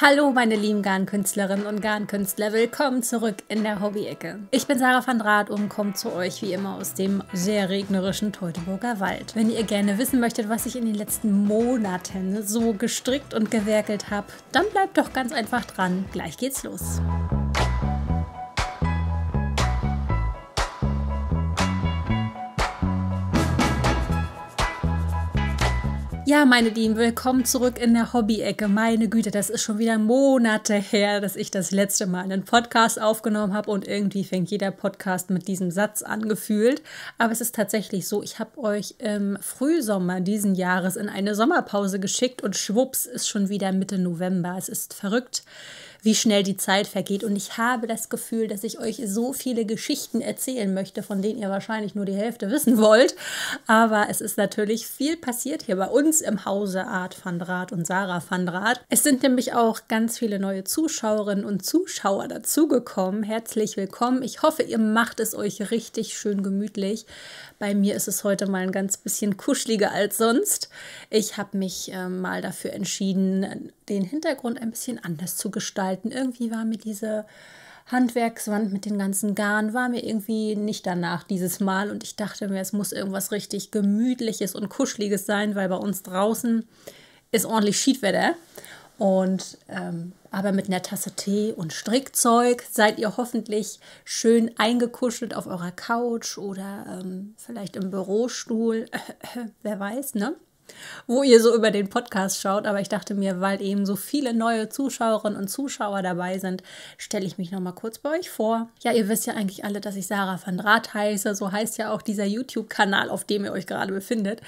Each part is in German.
Hallo meine lieben Garnkünstlerinnen und Garnkünstler, willkommen zurück in der Hobby-Ecke. Ich bin Sarah van Draht und komme zu euch wie immer aus dem sehr regnerischen Teutoburger Wald. Wenn ihr gerne wissen möchtet, was ich in den letzten Monaten so gestrickt und gewerkelt habe, dann bleibt doch ganz einfach dran, gleich geht's los. Ja, meine Lieben, willkommen zurück in der Hobby-Ecke. Meine Güte, das ist schon wieder Monate her, dass ich das letzte Mal einen Podcast aufgenommen habe und irgendwie fängt jeder Podcast mit diesem Satz angefühlt. Aber es ist tatsächlich so, ich habe euch im Frühsommer diesen Jahres in eine Sommerpause geschickt und schwupps ist schon wieder Mitte November. Es ist verrückt wie schnell die Zeit vergeht. Und ich habe das Gefühl, dass ich euch so viele Geschichten erzählen möchte, von denen ihr wahrscheinlich nur die Hälfte wissen wollt. Aber es ist natürlich viel passiert hier bei uns im Hause Art van Draht und Sarah van Draht. Es sind nämlich auch ganz viele neue Zuschauerinnen und Zuschauer dazugekommen. Herzlich willkommen. Ich hoffe, ihr macht es euch richtig schön gemütlich. Bei mir ist es heute mal ein ganz bisschen kuscheliger als sonst. Ich habe mich äh, mal dafür entschieden, den Hintergrund ein bisschen anders zu gestalten. Irgendwie war mir diese Handwerkswand mit den ganzen Garn war mir irgendwie nicht danach dieses Mal und ich dachte mir, es muss irgendwas richtig gemütliches und kuscheliges sein, weil bei uns draußen ist ordentlich Schiedwetter und ähm, aber mit einer Tasse Tee und Strickzeug seid ihr hoffentlich schön eingekuschelt auf eurer Couch oder ähm, vielleicht im Bürostuhl. Wer weiß, ne? wo ihr so über den Podcast schaut. Aber ich dachte mir, weil eben so viele neue Zuschauerinnen und Zuschauer dabei sind, stelle ich mich nochmal kurz bei euch vor. Ja, ihr wisst ja eigentlich alle, dass ich Sarah van Draht heiße. So heißt ja auch dieser YouTube-Kanal, auf dem ihr euch gerade befindet.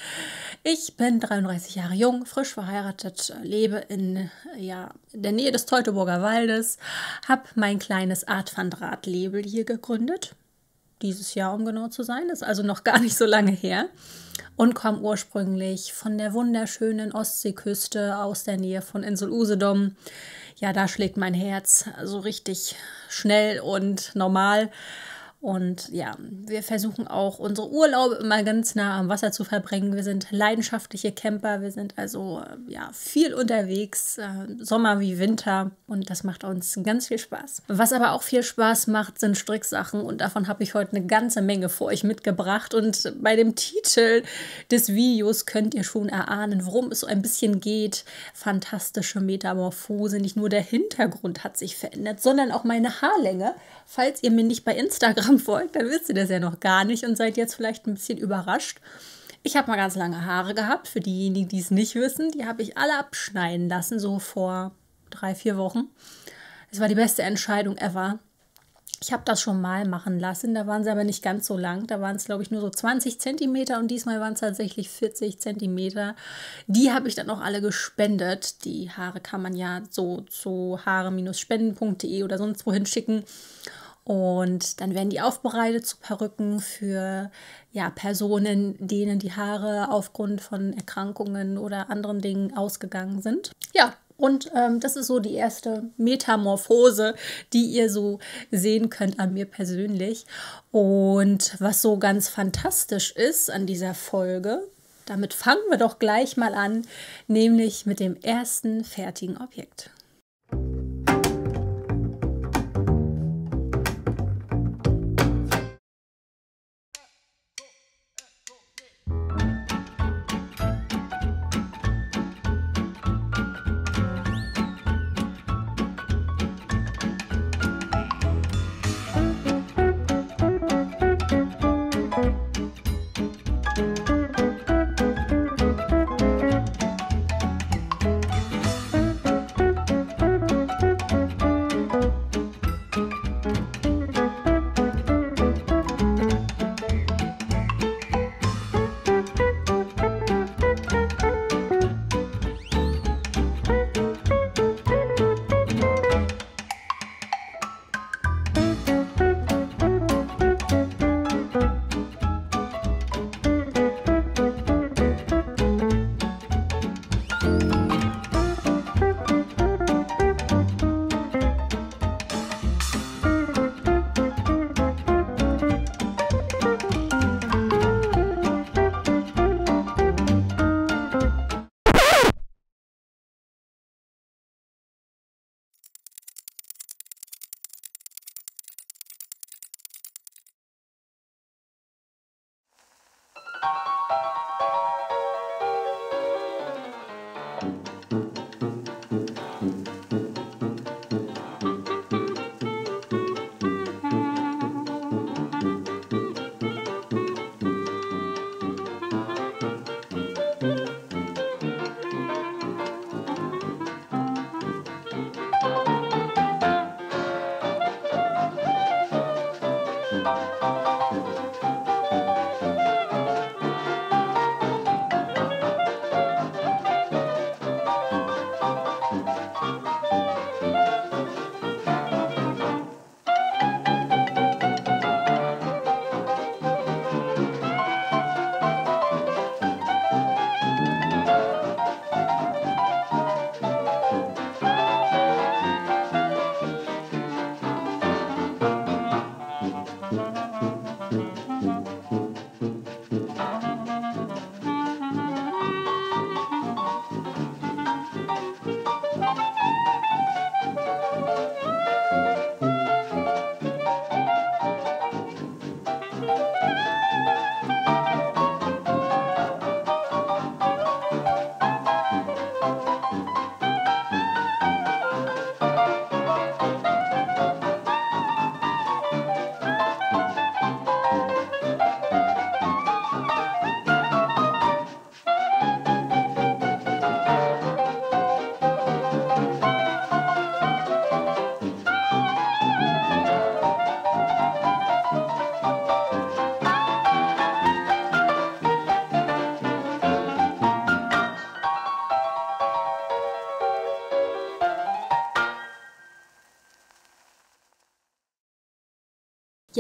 Ich bin 33 Jahre jung, frisch verheiratet, lebe in ja, der Nähe des Teutoburger Waldes, habe mein kleines Art van Draht-Label hier gegründet dieses Jahr, um genau zu sein, ist also noch gar nicht so lange her und komme ursprünglich von der wunderschönen Ostseeküste aus der Nähe von Insel Usedom. Ja, da schlägt mein Herz so richtig schnell und normal. Und ja, wir versuchen auch unsere Urlaube immer ganz nah am Wasser zu verbringen. Wir sind leidenschaftliche Camper, wir sind also äh, ja viel unterwegs, äh, Sommer wie Winter und das macht uns ganz viel Spaß. Was aber auch viel Spaß macht, sind Stricksachen und davon habe ich heute eine ganze Menge für euch mitgebracht und bei dem Titel des Videos könnt ihr schon erahnen, worum es so ein bisschen geht. Fantastische Metamorphose, nicht nur der Hintergrund hat sich verändert, sondern auch meine Haarlänge. Falls ihr mir nicht bei Instagram langsam folgt, dann wisst ihr das ja noch gar nicht und seid jetzt vielleicht ein bisschen überrascht. Ich habe mal ganz lange Haare gehabt, für diejenigen, die es nicht wissen. Die habe ich alle abschneiden lassen, so vor drei, vier Wochen. Es war die beste Entscheidung ever. Ich habe das schon mal machen lassen, da waren sie aber nicht ganz so lang. Da waren es, glaube ich, nur so 20 Zentimeter und diesmal waren es tatsächlich 40 Zentimeter. Die habe ich dann auch alle gespendet. Die Haare kann man ja so zu haare-spenden.de oder sonst wohin schicken. Und dann werden die aufbereitet zu Perücken für ja, Personen, denen die Haare aufgrund von Erkrankungen oder anderen Dingen ausgegangen sind. Ja, und ähm, das ist so die erste Metamorphose, die ihr so sehen könnt an mir persönlich. Und was so ganz fantastisch ist an dieser Folge, damit fangen wir doch gleich mal an, nämlich mit dem ersten fertigen Objekt.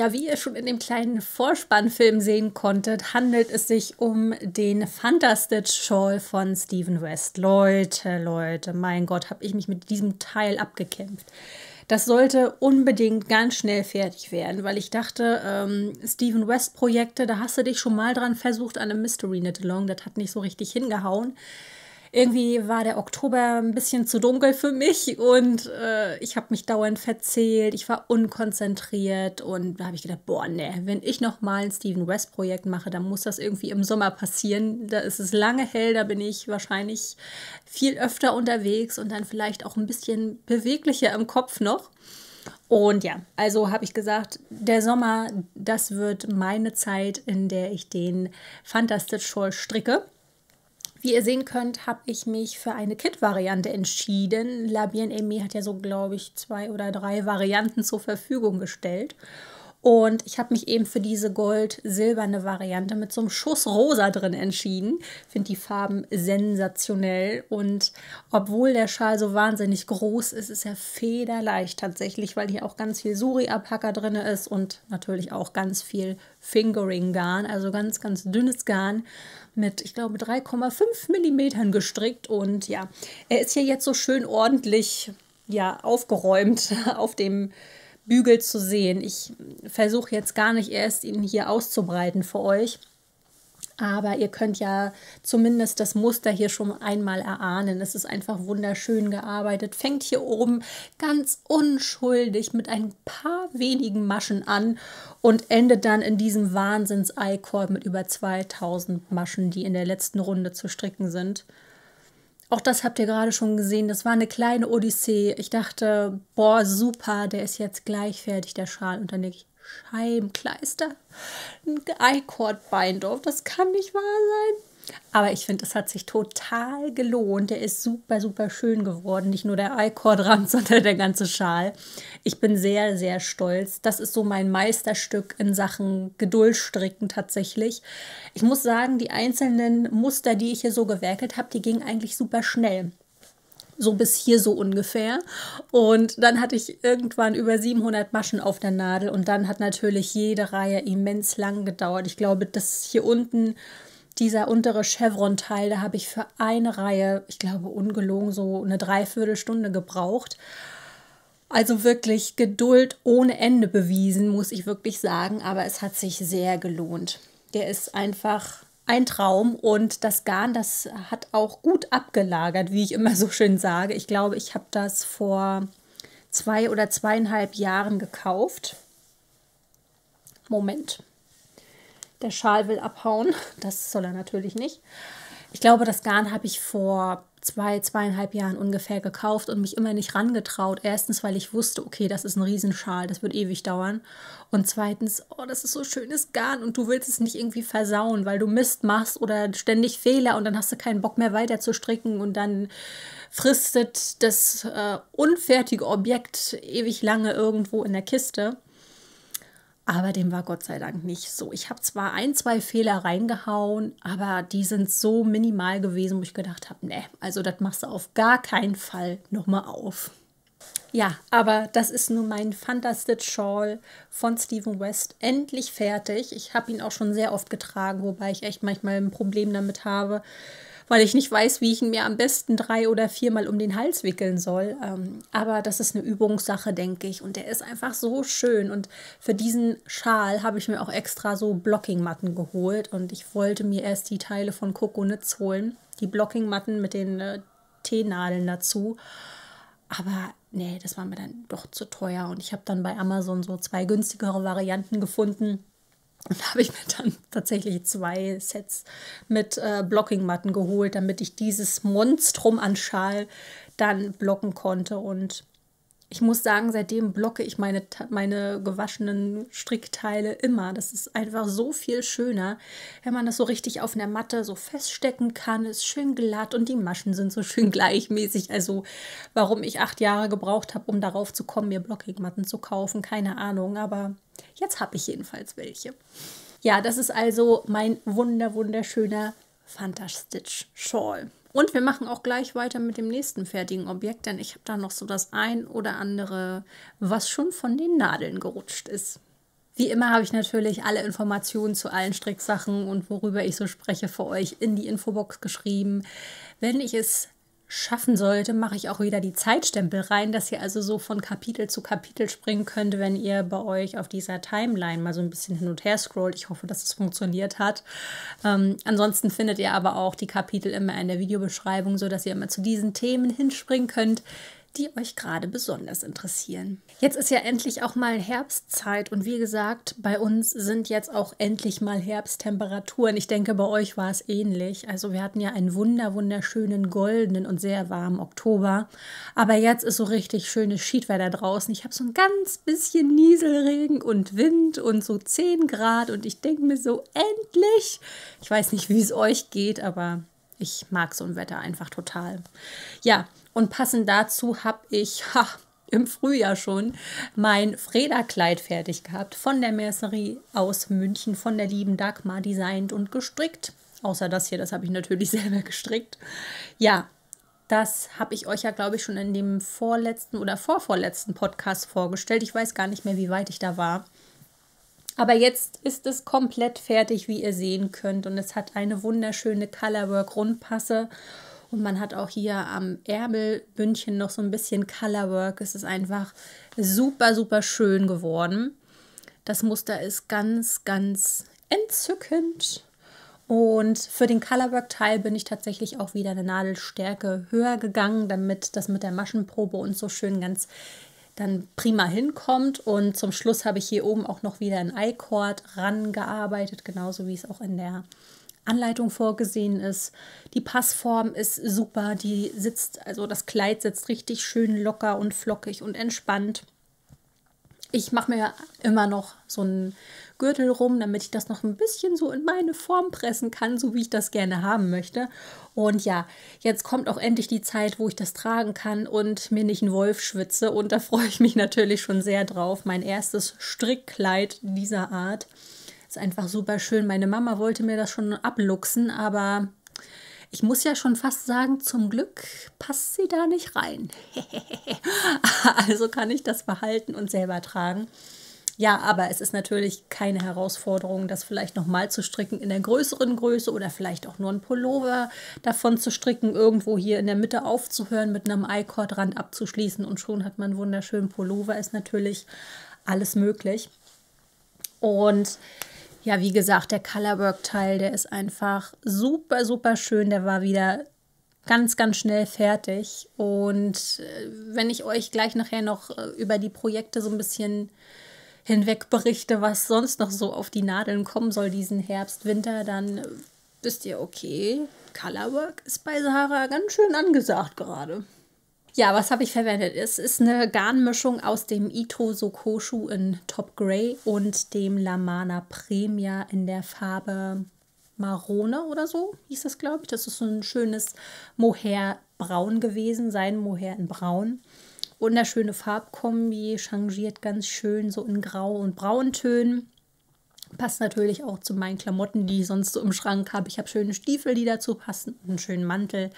Ja, wie ihr schon in dem kleinen Vorspannfilm sehen konntet, handelt es sich um den Fantastitch Shawl von Steven West. Leute, Leute, mein Gott, habe ich mich mit diesem Teil abgekämpft. Das sollte unbedingt ganz schnell fertig werden, weil ich dachte, ähm, Stephen West Projekte, da hast du dich schon mal dran versucht an einem Mystery Knit-Along, das hat nicht so richtig hingehauen irgendwie war der Oktober ein bisschen zu dunkel für mich und äh, ich habe mich dauernd verzählt, ich war unkonzentriert und da habe ich gedacht, boah, ne, wenn ich nochmal ein Steven West Projekt mache, dann muss das irgendwie im Sommer passieren. Da ist es lange hell, da bin ich wahrscheinlich viel öfter unterwegs und dann vielleicht auch ein bisschen beweglicher im Kopf noch. Und ja, also habe ich gesagt, der Sommer, das wird meine Zeit, in der ich den Fantastic Fantastisch stricke. Wie ihr sehen könnt, habe ich mich für eine Kit-Variante entschieden. La Bien Aimée hat ja so, glaube ich, zwei oder drei Varianten zur Verfügung gestellt. Und ich habe mich eben für diese gold-silberne Variante mit so einem Schuss rosa drin entschieden. Finde die Farben sensationell. Und obwohl der Schal so wahnsinnig groß ist, ist er federleicht tatsächlich, weil hier auch ganz viel Suri-Alpaka drin ist und natürlich auch ganz viel Fingering-Garn, also ganz, ganz dünnes Garn mit, ich glaube, 3,5 mm gestrickt. Und ja, er ist hier jetzt so schön ordentlich ja, aufgeräumt auf dem Bügel zu sehen. Ich versuche jetzt gar nicht erst, ihn hier auszubreiten für euch. Aber ihr könnt ja zumindest das Muster hier schon einmal erahnen. Es ist einfach wunderschön gearbeitet. Fängt hier oben ganz unschuldig mit ein paar wenigen Maschen an und endet dann in diesem Wahnsinns-Eikorb mit über 2000 Maschen, die in der letzten Runde zu stricken sind. Auch das habt ihr gerade schon gesehen. Das war eine kleine Odyssee. Ich dachte, boah, super, der ist jetzt gleich fertig, der Schal. Und dann denke ich, Scheibenkleister? Ein Eikordbeindorf, das kann nicht wahr sein. Aber ich finde, es hat sich total gelohnt. Der ist super, super schön geworden. Nicht nur der Eichhornrand, sondern der ganze Schal. Ich bin sehr, sehr stolz. Das ist so mein Meisterstück in Sachen Geduldstricken tatsächlich. Ich muss sagen, die einzelnen Muster, die ich hier so gewerkelt habe, die gingen eigentlich super schnell so bis hier so ungefähr. Und dann hatte ich irgendwann über 700 Maschen auf der Nadel und dann hat natürlich jede Reihe immens lang gedauert. Ich glaube, das hier unten dieser untere Chevron-Teil, da habe ich für eine Reihe, ich glaube ungelogen, so eine Dreiviertelstunde gebraucht. Also wirklich Geduld ohne Ende bewiesen, muss ich wirklich sagen, aber es hat sich sehr gelohnt. Der ist einfach ein Traum und das Garn, das hat auch gut abgelagert, wie ich immer so schön sage. Ich glaube, ich habe das vor zwei oder zweieinhalb Jahren gekauft. Moment, der Schal will abhauen. Das soll er natürlich nicht. Ich glaube, das Garn habe ich vor zwei, zweieinhalb Jahren ungefähr gekauft und mich immer nicht rangetraut. Erstens, weil ich wusste, okay, das ist ein Riesenschal, das wird ewig dauern. Und zweitens, oh, das ist so schönes Garn und du willst es nicht irgendwie versauen, weil du Mist machst oder ständig Fehler und dann hast du keinen Bock mehr weiter zu stricken und dann fristet das äh, unfertige Objekt ewig lange irgendwo in der Kiste. Aber dem war Gott sei Dank nicht so. Ich habe zwar ein, zwei Fehler reingehauen, aber die sind so minimal gewesen, wo ich gedacht habe, ne, also das machst du auf gar keinen Fall nochmal auf. Ja, aber das ist nun mein Fantastic Shawl von Steven West endlich fertig. Ich habe ihn auch schon sehr oft getragen, wobei ich echt manchmal ein Problem damit habe, weil ich nicht weiß, wie ich ihn mir am besten drei oder viermal um den Hals wickeln soll. Ähm, aber das ist eine Übungssache, denke ich. Und der ist einfach so schön. Und für diesen Schal habe ich mir auch extra so Blockingmatten geholt. Und ich wollte mir erst die Teile von Kokonitz holen. Die Blockingmatten mit den äh, T-Nadeln dazu. Aber nee, das war mir dann doch zu teuer. Und ich habe dann bei Amazon so zwei günstigere Varianten gefunden und habe ich mir dann tatsächlich zwei Sets mit äh, Blocking-Matten geholt, damit ich dieses Monstrum an Schal dann blocken konnte. Und ich muss sagen, seitdem blocke ich meine, meine gewaschenen Strickteile immer. Das ist einfach so viel schöner, wenn man das so richtig auf einer Matte so feststecken kann. Ist schön glatt und die Maschen sind so schön gleichmäßig. Also, warum ich acht Jahre gebraucht habe, um darauf zu kommen, mir Blocking-Matten zu kaufen, keine Ahnung. Aber Jetzt habe ich jedenfalls welche. Ja, das ist also mein wunder wunderschöner Fanta Shawl. Und wir machen auch gleich weiter mit dem nächsten fertigen Objekt, denn ich habe da noch so das ein oder andere, was schon von den Nadeln gerutscht ist. Wie immer habe ich natürlich alle Informationen zu allen Stricksachen und worüber ich so spreche für euch in die Infobox geschrieben. Wenn ich es schaffen sollte, mache ich auch wieder die Zeitstempel rein, dass ihr also so von Kapitel zu Kapitel springen könnt, wenn ihr bei euch auf dieser Timeline mal so ein bisschen hin und her scrollt. Ich hoffe, dass es funktioniert hat. Ähm, ansonsten findet ihr aber auch die Kapitel immer in der Videobeschreibung, sodass ihr immer zu diesen Themen hinspringen könnt, die euch gerade besonders interessieren. Jetzt ist ja endlich auch mal Herbstzeit und wie gesagt, bei uns sind jetzt auch endlich mal Herbsttemperaturen. Ich denke, bei euch war es ähnlich. Also wir hatten ja einen wunder wunderschönen goldenen und sehr warmen Oktober, aber jetzt ist so richtig schönes Schiedwetter draußen. Ich habe so ein ganz bisschen Nieselregen und Wind und so 10 Grad und ich denke mir so endlich. Ich weiß nicht, wie es euch geht, aber ich mag so ein Wetter einfach total. Ja, und passend dazu habe ich ha, im Frühjahr schon mein Freda-Kleid fertig gehabt von der Mercerie aus München, von der lieben Dagmar designt und gestrickt. Außer das hier, das habe ich natürlich selber gestrickt. Ja, das habe ich euch ja, glaube ich, schon in dem vorletzten oder vorvorletzten Podcast vorgestellt. Ich weiß gar nicht mehr, wie weit ich da war. Aber jetzt ist es komplett fertig, wie ihr sehen könnt. Und es hat eine wunderschöne Colorwork-Rundpasse. Und man hat auch hier am Ärmelbündchen noch so ein bisschen Colorwork. Es ist einfach super, super schön geworden. Das Muster ist ganz, ganz entzückend. Und für den Colorwork-Teil bin ich tatsächlich auch wieder eine Nadelstärke höher gegangen, damit das mit der Maschenprobe und so schön ganz dann prima hinkommt. Und zum Schluss habe ich hier oben auch noch wieder ein I-Chord rangearbeitet, genauso wie es auch in der Anleitung vorgesehen ist. Die Passform ist super, die sitzt, also das Kleid sitzt richtig schön locker und flockig und entspannt. Ich mache mir immer noch so einen Gürtel rum, damit ich das noch ein bisschen so in meine Form pressen kann, so wie ich das gerne haben möchte. Und ja, jetzt kommt auch endlich die Zeit, wo ich das tragen kann und mir nicht einen Wolf schwitze. Und da freue ich mich natürlich schon sehr drauf. Mein erstes Strickkleid dieser Art. Ist einfach super schön. Meine Mama wollte mir das schon abluchsen, aber ich muss ja schon fast sagen, zum Glück passt sie da nicht rein. also kann ich das behalten und selber tragen. Ja, aber es ist natürlich keine Herausforderung, das vielleicht nochmal zu stricken in der größeren Größe oder vielleicht auch nur ein Pullover davon zu stricken, irgendwo hier in der Mitte aufzuhören, mit einem i abzuschließen und schon hat man einen wunderschönen Pullover. Ist natürlich alles möglich. Und ja, wie gesagt, der Colorwork-Teil, der ist einfach super, super schön. Der war wieder ganz, ganz schnell fertig. Und äh, wenn ich euch gleich nachher noch äh, über die Projekte so ein bisschen hinweg berichte, was sonst noch so auf die Nadeln kommen soll diesen Herbst, Winter, dann äh, wisst ihr, okay, Colorwork ist bei Sahara ganz schön angesagt gerade. Ja, was habe ich verwendet? Es ist eine Garnmischung aus dem Ito Sokoshu in Top Grey und dem Lamana Premia in der Farbe Marone oder so hieß das, glaube ich. Das ist so ein schönes Mohair-Braun gewesen, sein Mohair in Braun. Wunderschöne Farbkombi, changiert ganz schön so in Grau- und Brauntönen. Passt natürlich auch zu meinen Klamotten, die ich sonst so im Schrank habe. Ich habe schöne Stiefel, die dazu passen und einen schönen Mantel.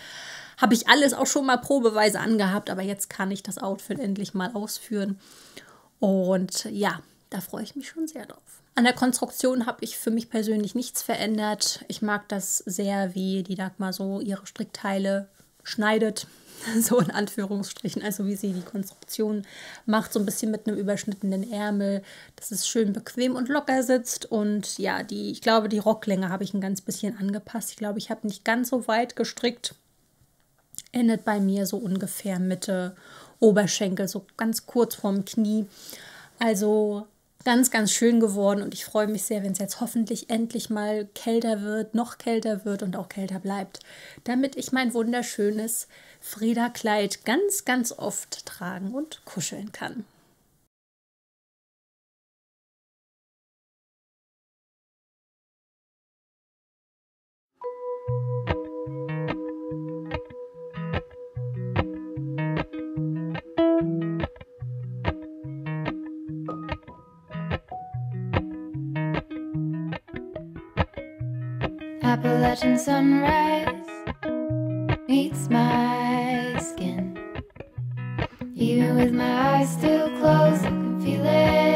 Habe ich alles auch schon mal probeweise angehabt, aber jetzt kann ich das Outfit endlich mal ausführen. Und ja, da freue ich mich schon sehr drauf. An der Konstruktion habe ich für mich persönlich nichts verändert. Ich mag das sehr, wie die Dagmar so ihre Strickteile schneidet, so in Anführungsstrichen, also wie sie die Konstruktion macht, so ein bisschen mit einem überschnittenen Ärmel, dass es schön bequem und locker sitzt und ja, die, ich glaube, die Rocklänge habe ich ein ganz bisschen angepasst. Ich glaube, ich habe nicht ganz so weit gestrickt, endet bei mir so ungefähr Mitte Oberschenkel, so ganz kurz vorm Knie. Also ganz, ganz schön geworden und ich freue mich sehr, wenn es jetzt hoffentlich endlich mal kälter wird, noch kälter wird und auch kälter bleibt, damit ich mein wunderschönes Frieda-Kleid ganz, ganz oft tragen und kuscheln kann. Imagine sunrise meets my skin. Even with my eyes still closed, I can feel it.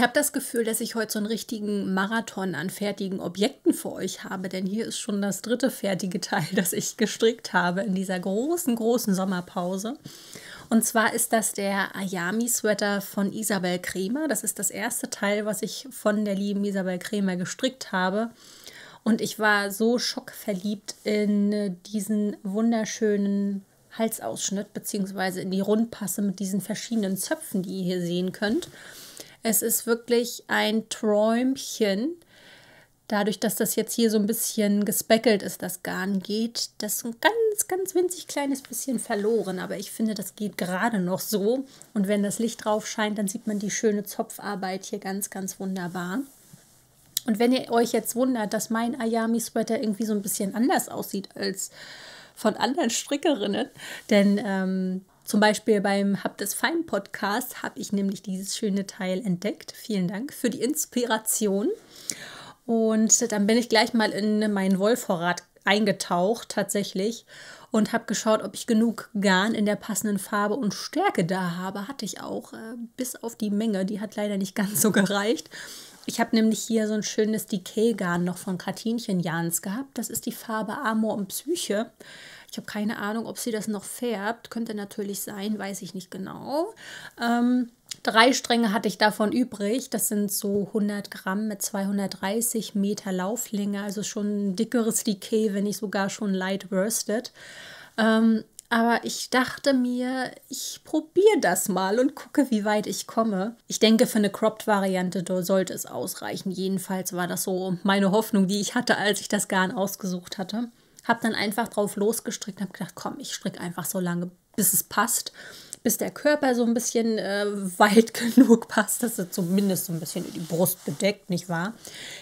habe das Gefühl, dass ich heute so einen richtigen Marathon an fertigen Objekten für euch habe, denn hier ist schon das dritte fertige Teil, das ich gestrickt habe in dieser großen, großen Sommerpause. Und zwar ist das der Ayami-Sweater von Isabel Kremer. Das ist das erste Teil, was ich von der lieben Isabel Kremer gestrickt habe. Und ich war so schockverliebt in diesen wunderschönen Halsausschnitt, beziehungsweise in die Rundpasse mit diesen verschiedenen Zöpfen, die ihr hier sehen könnt. Es ist wirklich ein Träumchen. Dadurch, dass das jetzt hier so ein bisschen gespeckelt ist, das Garn geht, das ist ein ganz, ganz winzig kleines bisschen verloren. Aber ich finde, das geht gerade noch so. Und wenn das Licht drauf scheint, dann sieht man die schöne Zopfarbeit hier ganz, ganz wunderbar. Und wenn ihr euch jetzt wundert, dass mein Ayami-Sweater irgendwie so ein bisschen anders aussieht als von anderen Strickerinnen, denn ähm, zum Beispiel beim Hab des Fein Podcast habe ich nämlich dieses schöne Teil entdeckt. Vielen Dank für die Inspiration. Und dann bin ich gleich mal in meinen Wollvorrat eingetaucht tatsächlich und habe geschaut, ob ich genug Garn in der passenden Farbe und Stärke da habe. Hatte ich auch, äh, bis auf die Menge. Die hat leider nicht ganz so gereicht. Ich habe nämlich hier so ein schönes Decay-Garn noch von Kartinchen Jans gehabt. Das ist die Farbe Amor und Psyche. Ich habe keine Ahnung, ob sie das noch färbt. Könnte natürlich sein, weiß ich nicht genau. Ähm, drei Stränge hatte ich davon übrig. Das sind so 100 Gramm mit 230 Meter Lauflänge. Also schon ein dickeres Decay, wenn nicht sogar schon light worsted. Ähm, aber ich dachte mir, ich probiere das mal und gucke, wie weit ich komme. Ich denke, für eine Cropped-Variante sollte es ausreichen. Jedenfalls war das so meine Hoffnung, die ich hatte, als ich das Garn ausgesucht hatte. Habe dann einfach drauf losgestrickt und habe gedacht, komm, ich stricke einfach so lange, bis es passt, bis der Körper so ein bisschen äh, weit genug passt, dass er zumindest so ein bisschen die Brust bedeckt, nicht wahr?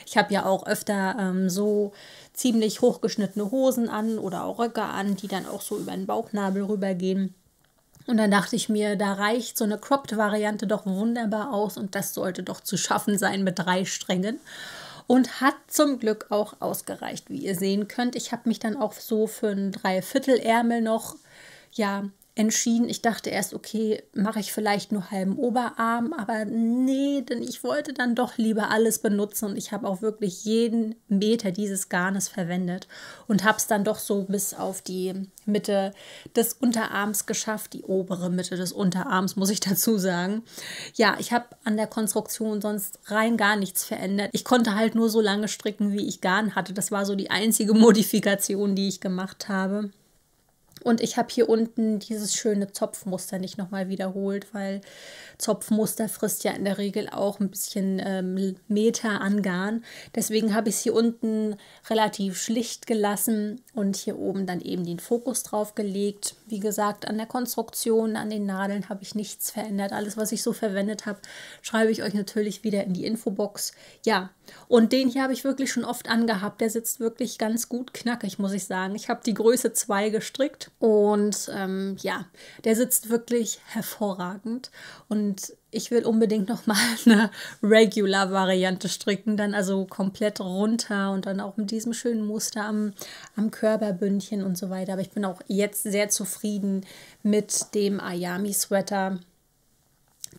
Ich habe ja auch öfter ähm, so ziemlich hochgeschnittene Hosen an oder auch Röcke an, die dann auch so über den Bauchnabel rübergehen. Und dann dachte ich mir, da reicht so eine Cropped-Variante doch wunderbar aus und das sollte doch zu schaffen sein mit drei Strängen und hat zum Glück auch ausgereicht, wie ihr sehen könnt. Ich habe mich dann auch so für ein Dreiviertelärmel noch ja entschieden. Ich dachte erst, okay, mache ich vielleicht nur halben Oberarm, aber nee, denn ich wollte dann doch lieber alles benutzen und ich habe auch wirklich jeden Meter dieses Garnes verwendet und habe es dann doch so bis auf die Mitte des Unterarms geschafft, die obere Mitte des Unterarms, muss ich dazu sagen. Ja, ich habe an der Konstruktion sonst rein gar nichts verändert. Ich konnte halt nur so lange stricken, wie ich Garn hatte. Das war so die einzige Modifikation, die ich gemacht habe. Und ich habe hier unten dieses schöne Zopfmuster nicht nochmal wiederholt, weil Zopfmuster frisst ja in der Regel auch ein bisschen ähm, Meter an Garn. Deswegen habe ich es hier unten relativ schlicht gelassen und hier oben dann eben den Fokus drauf gelegt. Wie gesagt, an der Konstruktion, an den Nadeln habe ich nichts verändert. Alles, was ich so verwendet habe, schreibe ich euch natürlich wieder in die Infobox. Ja, und den hier habe ich wirklich schon oft angehabt. Der sitzt wirklich ganz gut knackig, muss ich sagen. Ich habe die Größe 2 gestrickt und ähm, ja, der sitzt wirklich hervorragend. Und ich will unbedingt noch mal eine Regular-Variante stricken, dann also komplett runter und dann auch mit diesem schönen Muster am, am Körperbündchen und so weiter. Aber ich bin auch jetzt sehr zufrieden mit dem Ayami-Sweater.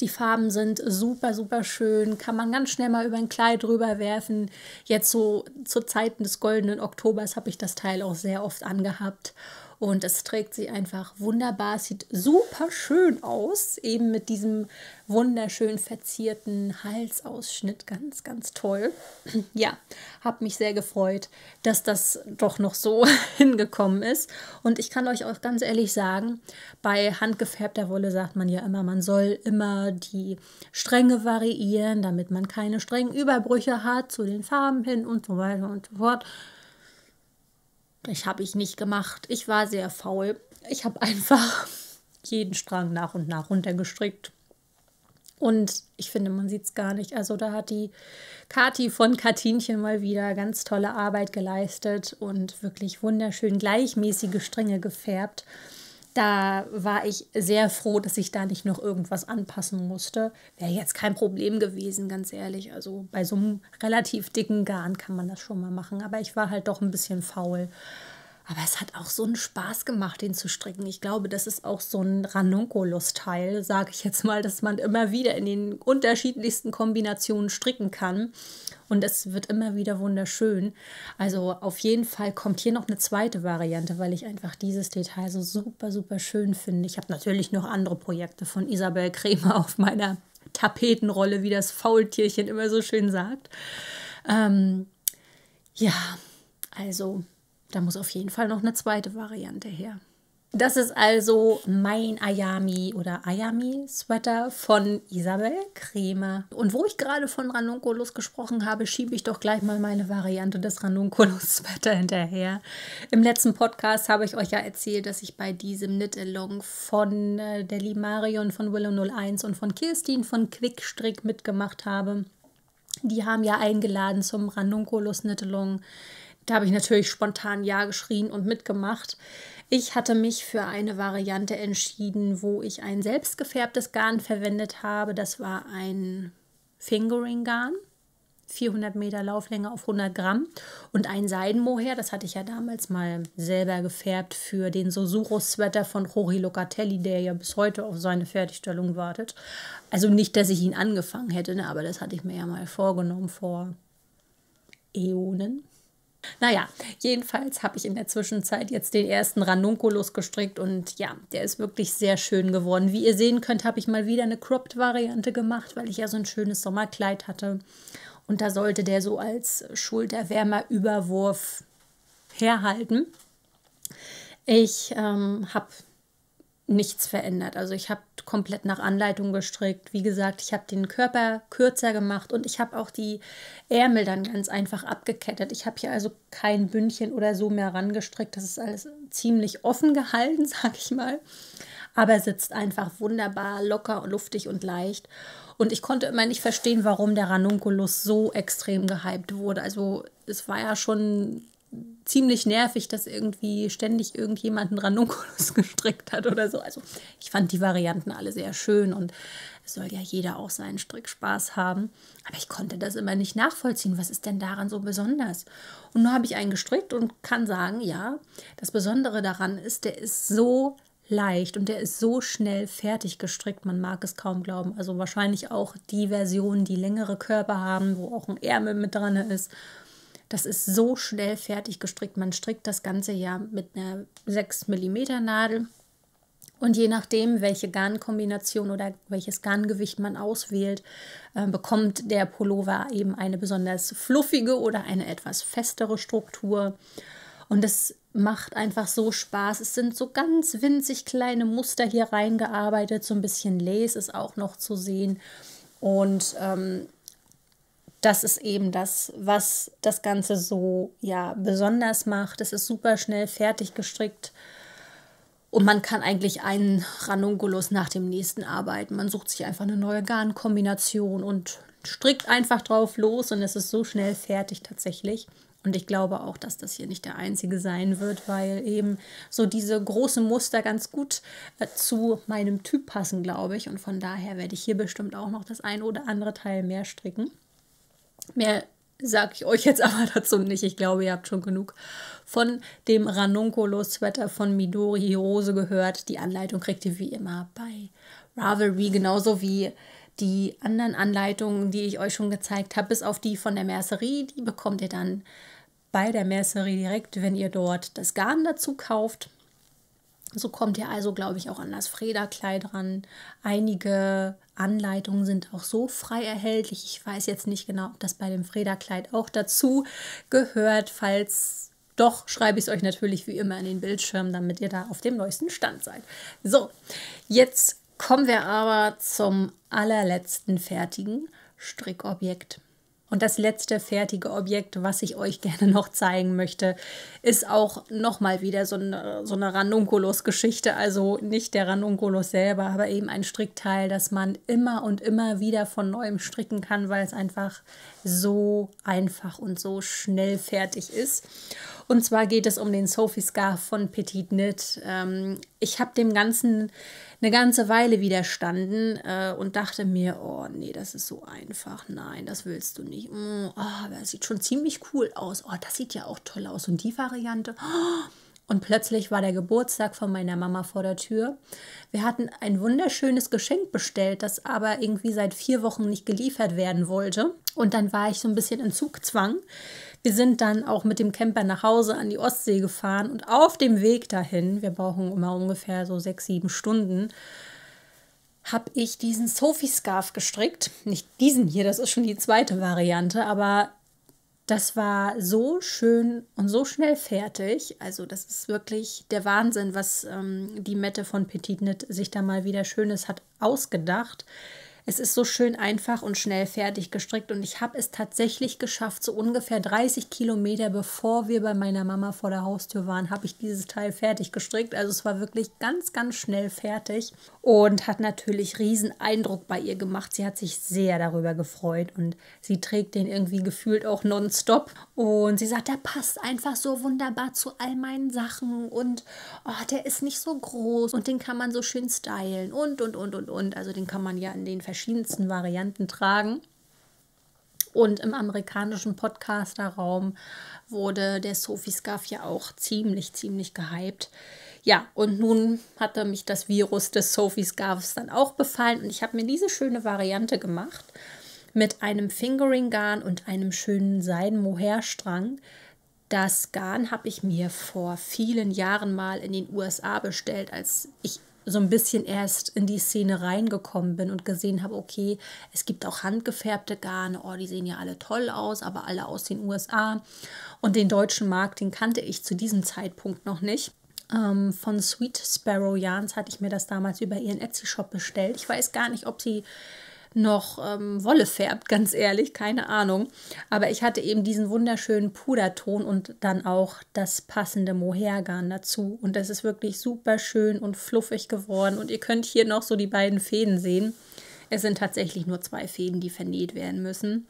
Die Farben sind super, super schön. Kann man ganz schnell mal über ein Kleid drüber werfen. Jetzt so zu Zeiten des goldenen Oktobers habe ich das Teil auch sehr oft angehabt. Und es trägt sie einfach wunderbar. sieht super schön aus, eben mit diesem wunderschön verzierten Halsausschnitt. Ganz, ganz toll. Ja, habe mich sehr gefreut, dass das doch noch so hingekommen ist. Und ich kann euch auch ganz ehrlich sagen, bei handgefärbter Wolle sagt man ja immer, man soll immer die Stränge variieren, damit man keine strengen Überbrüche hat zu den Farben hin und so weiter und so fort. Das habe ich nicht gemacht. Ich war sehr faul. Ich habe einfach jeden Strang nach und nach runtergestrickt. Und ich finde, man sieht es gar nicht. Also da hat die Kati von Katinchen mal wieder ganz tolle Arbeit geleistet und wirklich wunderschön gleichmäßige Stränge gefärbt da war ich sehr froh, dass ich da nicht noch irgendwas anpassen musste. Wäre jetzt kein Problem gewesen, ganz ehrlich. Also bei so einem relativ dicken Garn kann man das schon mal machen. Aber ich war halt doch ein bisschen faul. Aber es hat auch so einen Spaß gemacht, den zu stricken. Ich glaube, das ist auch so ein Ranunculus-Teil, sage ich jetzt mal, dass man immer wieder in den unterschiedlichsten Kombinationen stricken kann. Und es wird immer wieder wunderschön. Also auf jeden Fall kommt hier noch eine zweite Variante, weil ich einfach dieses Detail so super, super schön finde. Ich habe natürlich noch andere Projekte von Isabel Krämer auf meiner Tapetenrolle, wie das Faultierchen immer so schön sagt. Ähm, ja, also da muss auf jeden Fall noch eine zweite Variante her. Das ist also mein Ayami oder Ayami-Sweater von Isabel Creme. Und wo ich gerade von Ranunculus gesprochen habe, schiebe ich doch gleich mal meine Variante des Ranunculus-Sweater hinterher. Im letzten Podcast habe ich euch ja erzählt, dass ich bei diesem Knit-Along von äh, der Limarion, von Willow01 und von Kirstin von Quickstrick mitgemacht habe. Die haben ja eingeladen zum Ranunculus Knit-Along da habe ich natürlich spontan Ja geschrien und mitgemacht. Ich hatte mich für eine Variante entschieden, wo ich ein selbstgefärbtes Garn verwendet habe. Das war ein Fingering Garn. 400 Meter Lauflänge auf 100 Gramm und ein Seidenmoher, das hatte ich ja damals mal selber gefärbt für den sosuro sweater von Rory Locatelli, der ja bis heute auf seine Fertigstellung wartet. Also nicht, dass ich ihn angefangen hätte, ne, aber das hatte ich mir ja mal vorgenommen vor Äonen. Naja, jedenfalls habe ich in der Zwischenzeit jetzt den ersten Ranunculus gestrickt und ja, der ist wirklich sehr schön geworden. Wie ihr sehen könnt, habe ich mal wieder eine Cropped-Variante gemacht, weil ich ja so ein schönes Sommerkleid hatte. Und da sollte der so als Schulterwärmer-Überwurf herhalten. Ich ähm, habe nichts verändert. Also ich habe komplett nach Anleitung gestrickt. Wie gesagt, ich habe den Körper kürzer gemacht und ich habe auch die Ärmel dann ganz einfach abgekettet. Ich habe hier also kein Bündchen oder so mehr rangestrickt. Das ist alles ziemlich offen gehalten, sage ich mal. Aber sitzt einfach wunderbar locker, und luftig und leicht. Und ich konnte immer nicht verstehen, warum der Ranunculus so extrem gehypt wurde. Also es war ja schon ziemlich nervig, dass irgendwie ständig irgendjemanden Ranunculus gestrickt hat oder so. Also ich fand die Varianten alle sehr schön und es soll ja jeder auch seinen Strickspaß haben. Aber ich konnte das immer nicht nachvollziehen. Was ist denn daran so besonders? Und nun habe ich einen gestrickt und kann sagen, ja, das Besondere daran ist, der ist so leicht und der ist so schnell fertig gestrickt, man mag es kaum glauben. Also wahrscheinlich auch die Versionen, die längere Körper haben, wo auch ein Ärmel mit dran ist das ist so schnell fertig gestrickt. Man strickt das Ganze ja mit einer 6 mm Nadel. Und je nachdem, welche Garnkombination oder welches Garngewicht man auswählt, äh, bekommt der Pullover eben eine besonders fluffige oder eine etwas festere Struktur. Und das macht einfach so Spaß. Es sind so ganz winzig kleine Muster hier reingearbeitet. So ein bisschen Lace ist auch noch zu sehen. Und ähm, das ist eben das, was das Ganze so ja besonders macht. Es ist super schnell fertig gestrickt und man kann eigentlich einen Ranunculus nach dem nächsten arbeiten. Man sucht sich einfach eine neue Garnkombination und strickt einfach drauf los und es ist so schnell fertig tatsächlich. Und ich glaube auch, dass das hier nicht der einzige sein wird, weil eben so diese großen Muster ganz gut äh, zu meinem Typ passen, glaube ich. Und von daher werde ich hier bestimmt auch noch das ein oder andere Teil mehr stricken. Mehr sage ich euch jetzt aber dazu nicht. Ich glaube, ihr habt schon genug von dem Ranunculus-Sweater von Midori Hirose gehört. Die Anleitung kriegt ihr wie immer bei Ravelry, genauso wie die anderen Anleitungen, die ich euch schon gezeigt habe, bis auf die von der Mercerie. Die bekommt ihr dann bei der Mercerie direkt, wenn ihr dort das Garn dazu kauft. So kommt ihr also, glaube ich, auch an das freda ran. Einige Anleitungen sind auch so frei erhältlich. Ich weiß jetzt nicht genau, ob das bei dem freda auch dazu gehört. Falls doch, schreibe ich es euch natürlich wie immer in den Bildschirm, damit ihr da auf dem neuesten Stand seid. So, jetzt kommen wir aber zum allerletzten fertigen Strickobjekt. Und das letzte fertige Objekt, was ich euch gerne noch zeigen möchte, ist auch nochmal wieder so eine, so eine Ranunculus-Geschichte. Also nicht der Ranunculus selber, aber eben ein Strickteil, das man immer und immer wieder von neuem stricken kann, weil es einfach so einfach und so schnell fertig ist. Und zwar geht es um den Sophie Scarf von Petit Knit. Ähm, ich habe dem Ganzen eine ganze Weile widerstanden äh, und dachte mir, oh nee, das ist so einfach, nein, das willst du nicht. Mm, oh, das sieht schon ziemlich cool aus. Oh, das sieht ja auch toll aus. Und die Variante. Oh, und plötzlich war der Geburtstag von meiner Mama vor der Tür. Wir hatten ein wunderschönes Geschenk bestellt, das aber irgendwie seit vier Wochen nicht geliefert werden wollte. Und dann war ich so ein bisschen in Zugzwang. Wir sind dann auch mit dem Camper nach Hause an die Ostsee gefahren und auf dem Weg dahin, wir brauchen immer ungefähr so sechs, sieben Stunden, habe ich diesen Sophie Scarf gestrickt. Nicht diesen hier, das ist schon die zweite Variante, aber das war so schön und so schnell fertig. Also das ist wirklich der Wahnsinn, was ähm, die Mette von Petit Knit sich da mal wieder Schönes hat ausgedacht. Es ist so schön einfach und schnell fertig gestrickt und ich habe es tatsächlich geschafft, so ungefähr 30 Kilometer bevor wir bei meiner Mama vor der Haustür waren, habe ich dieses Teil fertig gestrickt. Also es war wirklich ganz, ganz schnell fertig und hat natürlich riesen Eindruck bei ihr gemacht. Sie hat sich sehr darüber gefreut und sie trägt den irgendwie gefühlt auch nonstop und sie sagt, der passt einfach so wunderbar zu all meinen Sachen und oh, der ist nicht so groß und den kann man so schön stylen und und und und und. Also den kann man ja in den verschiedenen verschiedensten Varianten tragen. Und im amerikanischen Podcaster-Raum wurde der Sophie Scarf ja auch ziemlich, ziemlich gehypt. Ja, und nun hatte mich das Virus des Sophie Scarfs dann auch befallen und ich habe mir diese schöne Variante gemacht mit einem Fingering Garn und einem schönen Seiden-Mohair-Strang. Das Garn habe ich mir vor vielen Jahren mal in den USA bestellt, als ich so ein bisschen erst in die Szene reingekommen bin und gesehen habe, okay, es gibt auch handgefärbte Garne, oh, die sehen ja alle toll aus, aber alle aus den USA. Und den deutschen Markt, den kannte ich zu diesem Zeitpunkt noch nicht. Ähm, von Sweet Sparrow Yarns hatte ich mir das damals über ihren Etsy-Shop bestellt. Ich weiß gar nicht, ob sie noch ähm, Wolle färbt, ganz ehrlich, keine Ahnung. Aber ich hatte eben diesen wunderschönen Puderton und dann auch das passende Mohergarn dazu. Und das ist wirklich super schön und fluffig geworden. Und ihr könnt hier noch so die beiden Fäden sehen. Es sind tatsächlich nur zwei Fäden, die vernäht werden müssen.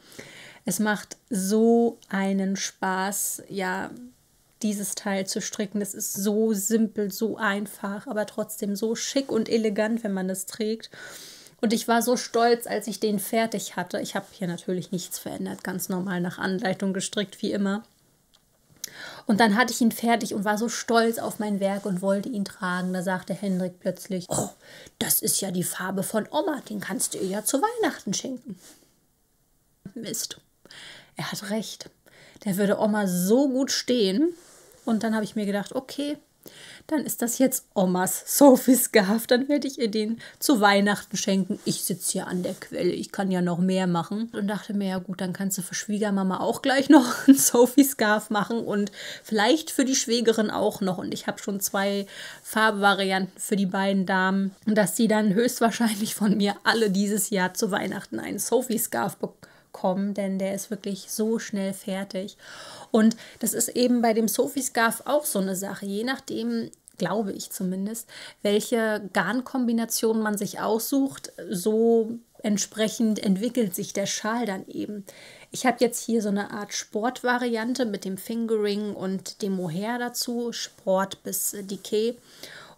Es macht so einen Spaß, ja, dieses Teil zu stricken. Es ist so simpel, so einfach, aber trotzdem so schick und elegant, wenn man das trägt. Und ich war so stolz, als ich den fertig hatte. Ich habe hier natürlich nichts verändert, ganz normal nach Anleitung gestrickt, wie immer. Und dann hatte ich ihn fertig und war so stolz auf mein Werk und wollte ihn tragen. Da sagte Hendrik plötzlich, oh, das ist ja die Farbe von Oma, den kannst du ihr ja zu Weihnachten schenken. Mist. Er hat recht. Der würde Oma so gut stehen. Und dann habe ich mir gedacht, okay, dann ist das jetzt Omas Sophisskaft. Dann werde ich ihr den zu Weihnachten schenken. Ich sitze hier an der Quelle, ich kann ja noch mehr machen. Und dachte mir, ja gut, dann kannst du für Schwiegermama auch gleich noch ein einen Sophisskaft machen und vielleicht für die Schwägerin auch noch. Und ich habe schon zwei Farbvarianten für die beiden Damen, dass sie dann höchstwahrscheinlich von mir alle dieses Jahr zu Weihnachten einen Sophisskaft bekommen bekommen, denn der ist wirklich so schnell fertig. Und das ist eben bei dem Sophie Scarf auch so eine Sache, je nachdem, glaube ich zumindest, welche Garnkombination man sich aussucht, so entsprechend entwickelt sich der Schal dann eben. Ich habe jetzt hier so eine Art Sportvariante mit dem Fingering und dem Mohair dazu, Sport bis Decay.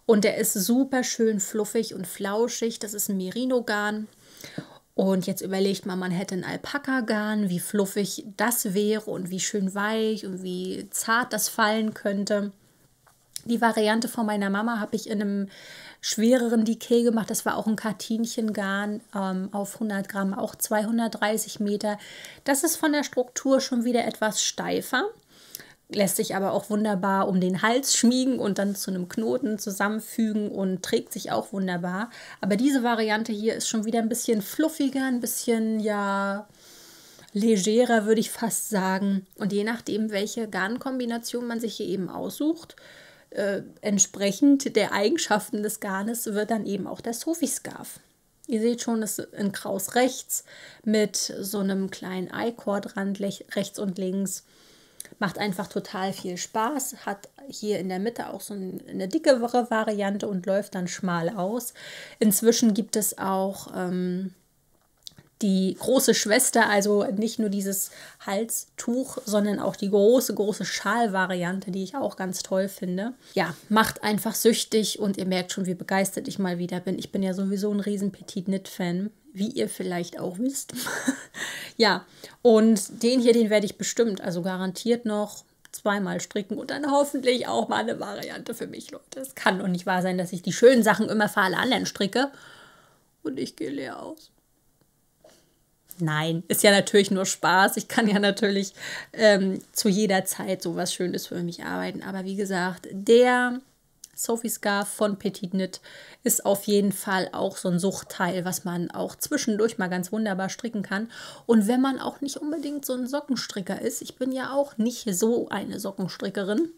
Und der ist super schön fluffig und flauschig. Das ist ein Merino-Garn. Und jetzt überlegt man, man hätte ein Alpaka-Garn, wie fluffig das wäre und wie schön weich und wie zart das fallen könnte. Die Variante von meiner Mama habe ich in einem schwereren Decay gemacht. Das war auch ein Kartinchengarn ähm, auf 100 Gramm, auch 230 Meter. Das ist von der Struktur schon wieder etwas steifer lässt sich aber auch wunderbar um den Hals schmiegen und dann zu einem Knoten zusammenfügen und trägt sich auch wunderbar. Aber diese Variante hier ist schon wieder ein bisschen fluffiger, ein bisschen ja legerer, würde ich fast sagen. Und je nachdem, welche Garnkombination man sich hier eben aussucht, äh, entsprechend der Eigenschaften des Garnes wird dann eben auch der Sophie-Scarf. Ihr seht schon, es ist ein Kraus rechts mit so einem kleinen Eikord-Rand rechts und links Macht einfach total viel Spaß, hat hier in der Mitte auch so eine dickere Variante und läuft dann schmal aus. Inzwischen gibt es auch ähm, die große Schwester, also nicht nur dieses Halstuch, sondern auch die große, große Schal-Variante, die ich auch ganz toll finde. Ja, macht einfach süchtig und ihr merkt schon, wie begeistert ich mal wieder bin. Ich bin ja sowieso ein riesen Petit Knit-Fan wie ihr vielleicht auch wisst. ja, und den hier, den werde ich bestimmt, also garantiert noch zweimal stricken und dann hoffentlich auch mal eine Variante für mich, Leute. Es kann doch nicht wahr sein, dass ich die schönen Sachen immer für alle anderen stricke und ich gehe leer aus. Nein, ist ja natürlich nur Spaß. Ich kann ja natürlich ähm, zu jeder Zeit sowas Schönes für mich arbeiten. Aber wie gesagt, der Sophie Scarf von Petit Knit ist auf jeden Fall auch so ein Suchtteil, was man auch zwischendurch mal ganz wunderbar stricken kann. Und wenn man auch nicht unbedingt so ein Sockenstricker ist, ich bin ja auch nicht so eine Sockenstrickerin,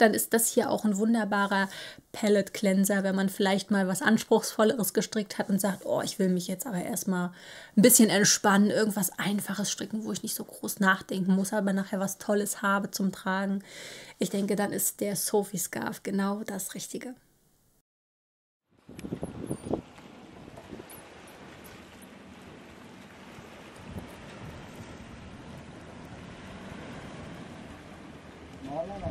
dann ist das hier auch ein wunderbarer Palette Cleanser, wenn man vielleicht mal was Anspruchsvolleres gestrickt hat und sagt, oh, ich will mich jetzt aber erstmal ein bisschen entspannen, irgendwas Einfaches stricken, wo ich nicht so groß nachdenken muss, aber nachher was Tolles habe zum Tragen. Ich denke, dann ist der Sophie Scarf genau das Richtige. No, no, no.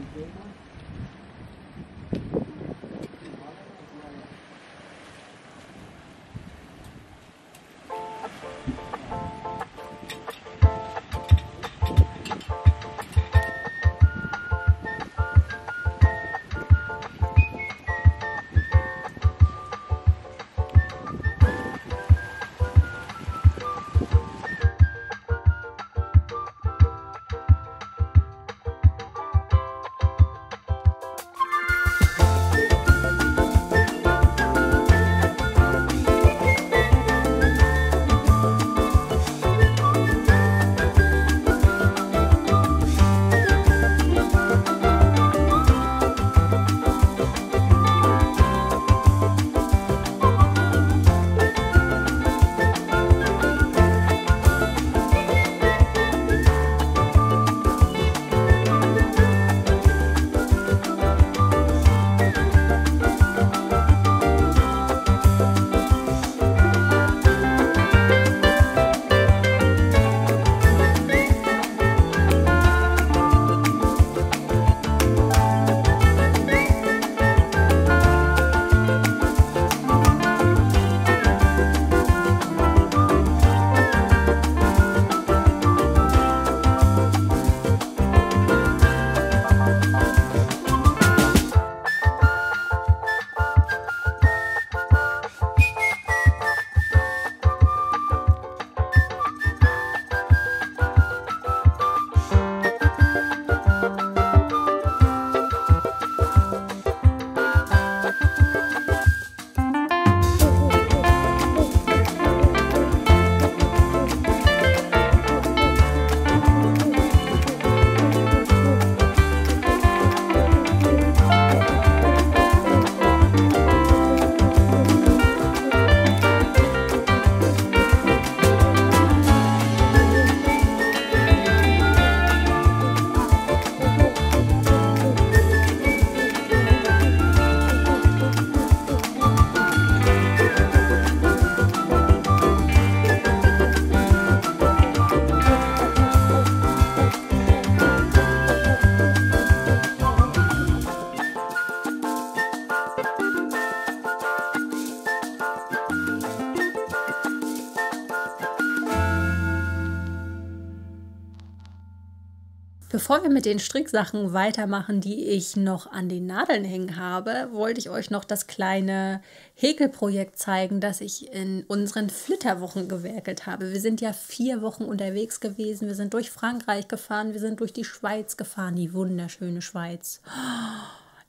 Bevor wir mit den Stricksachen weitermachen, die ich noch an den Nadeln hängen habe, wollte ich euch noch das kleine Häkelprojekt zeigen, das ich in unseren Flitterwochen gewerkelt habe. Wir sind ja vier Wochen unterwegs gewesen. Wir sind durch Frankreich gefahren, wir sind durch die Schweiz gefahren, die wunderschöne Schweiz.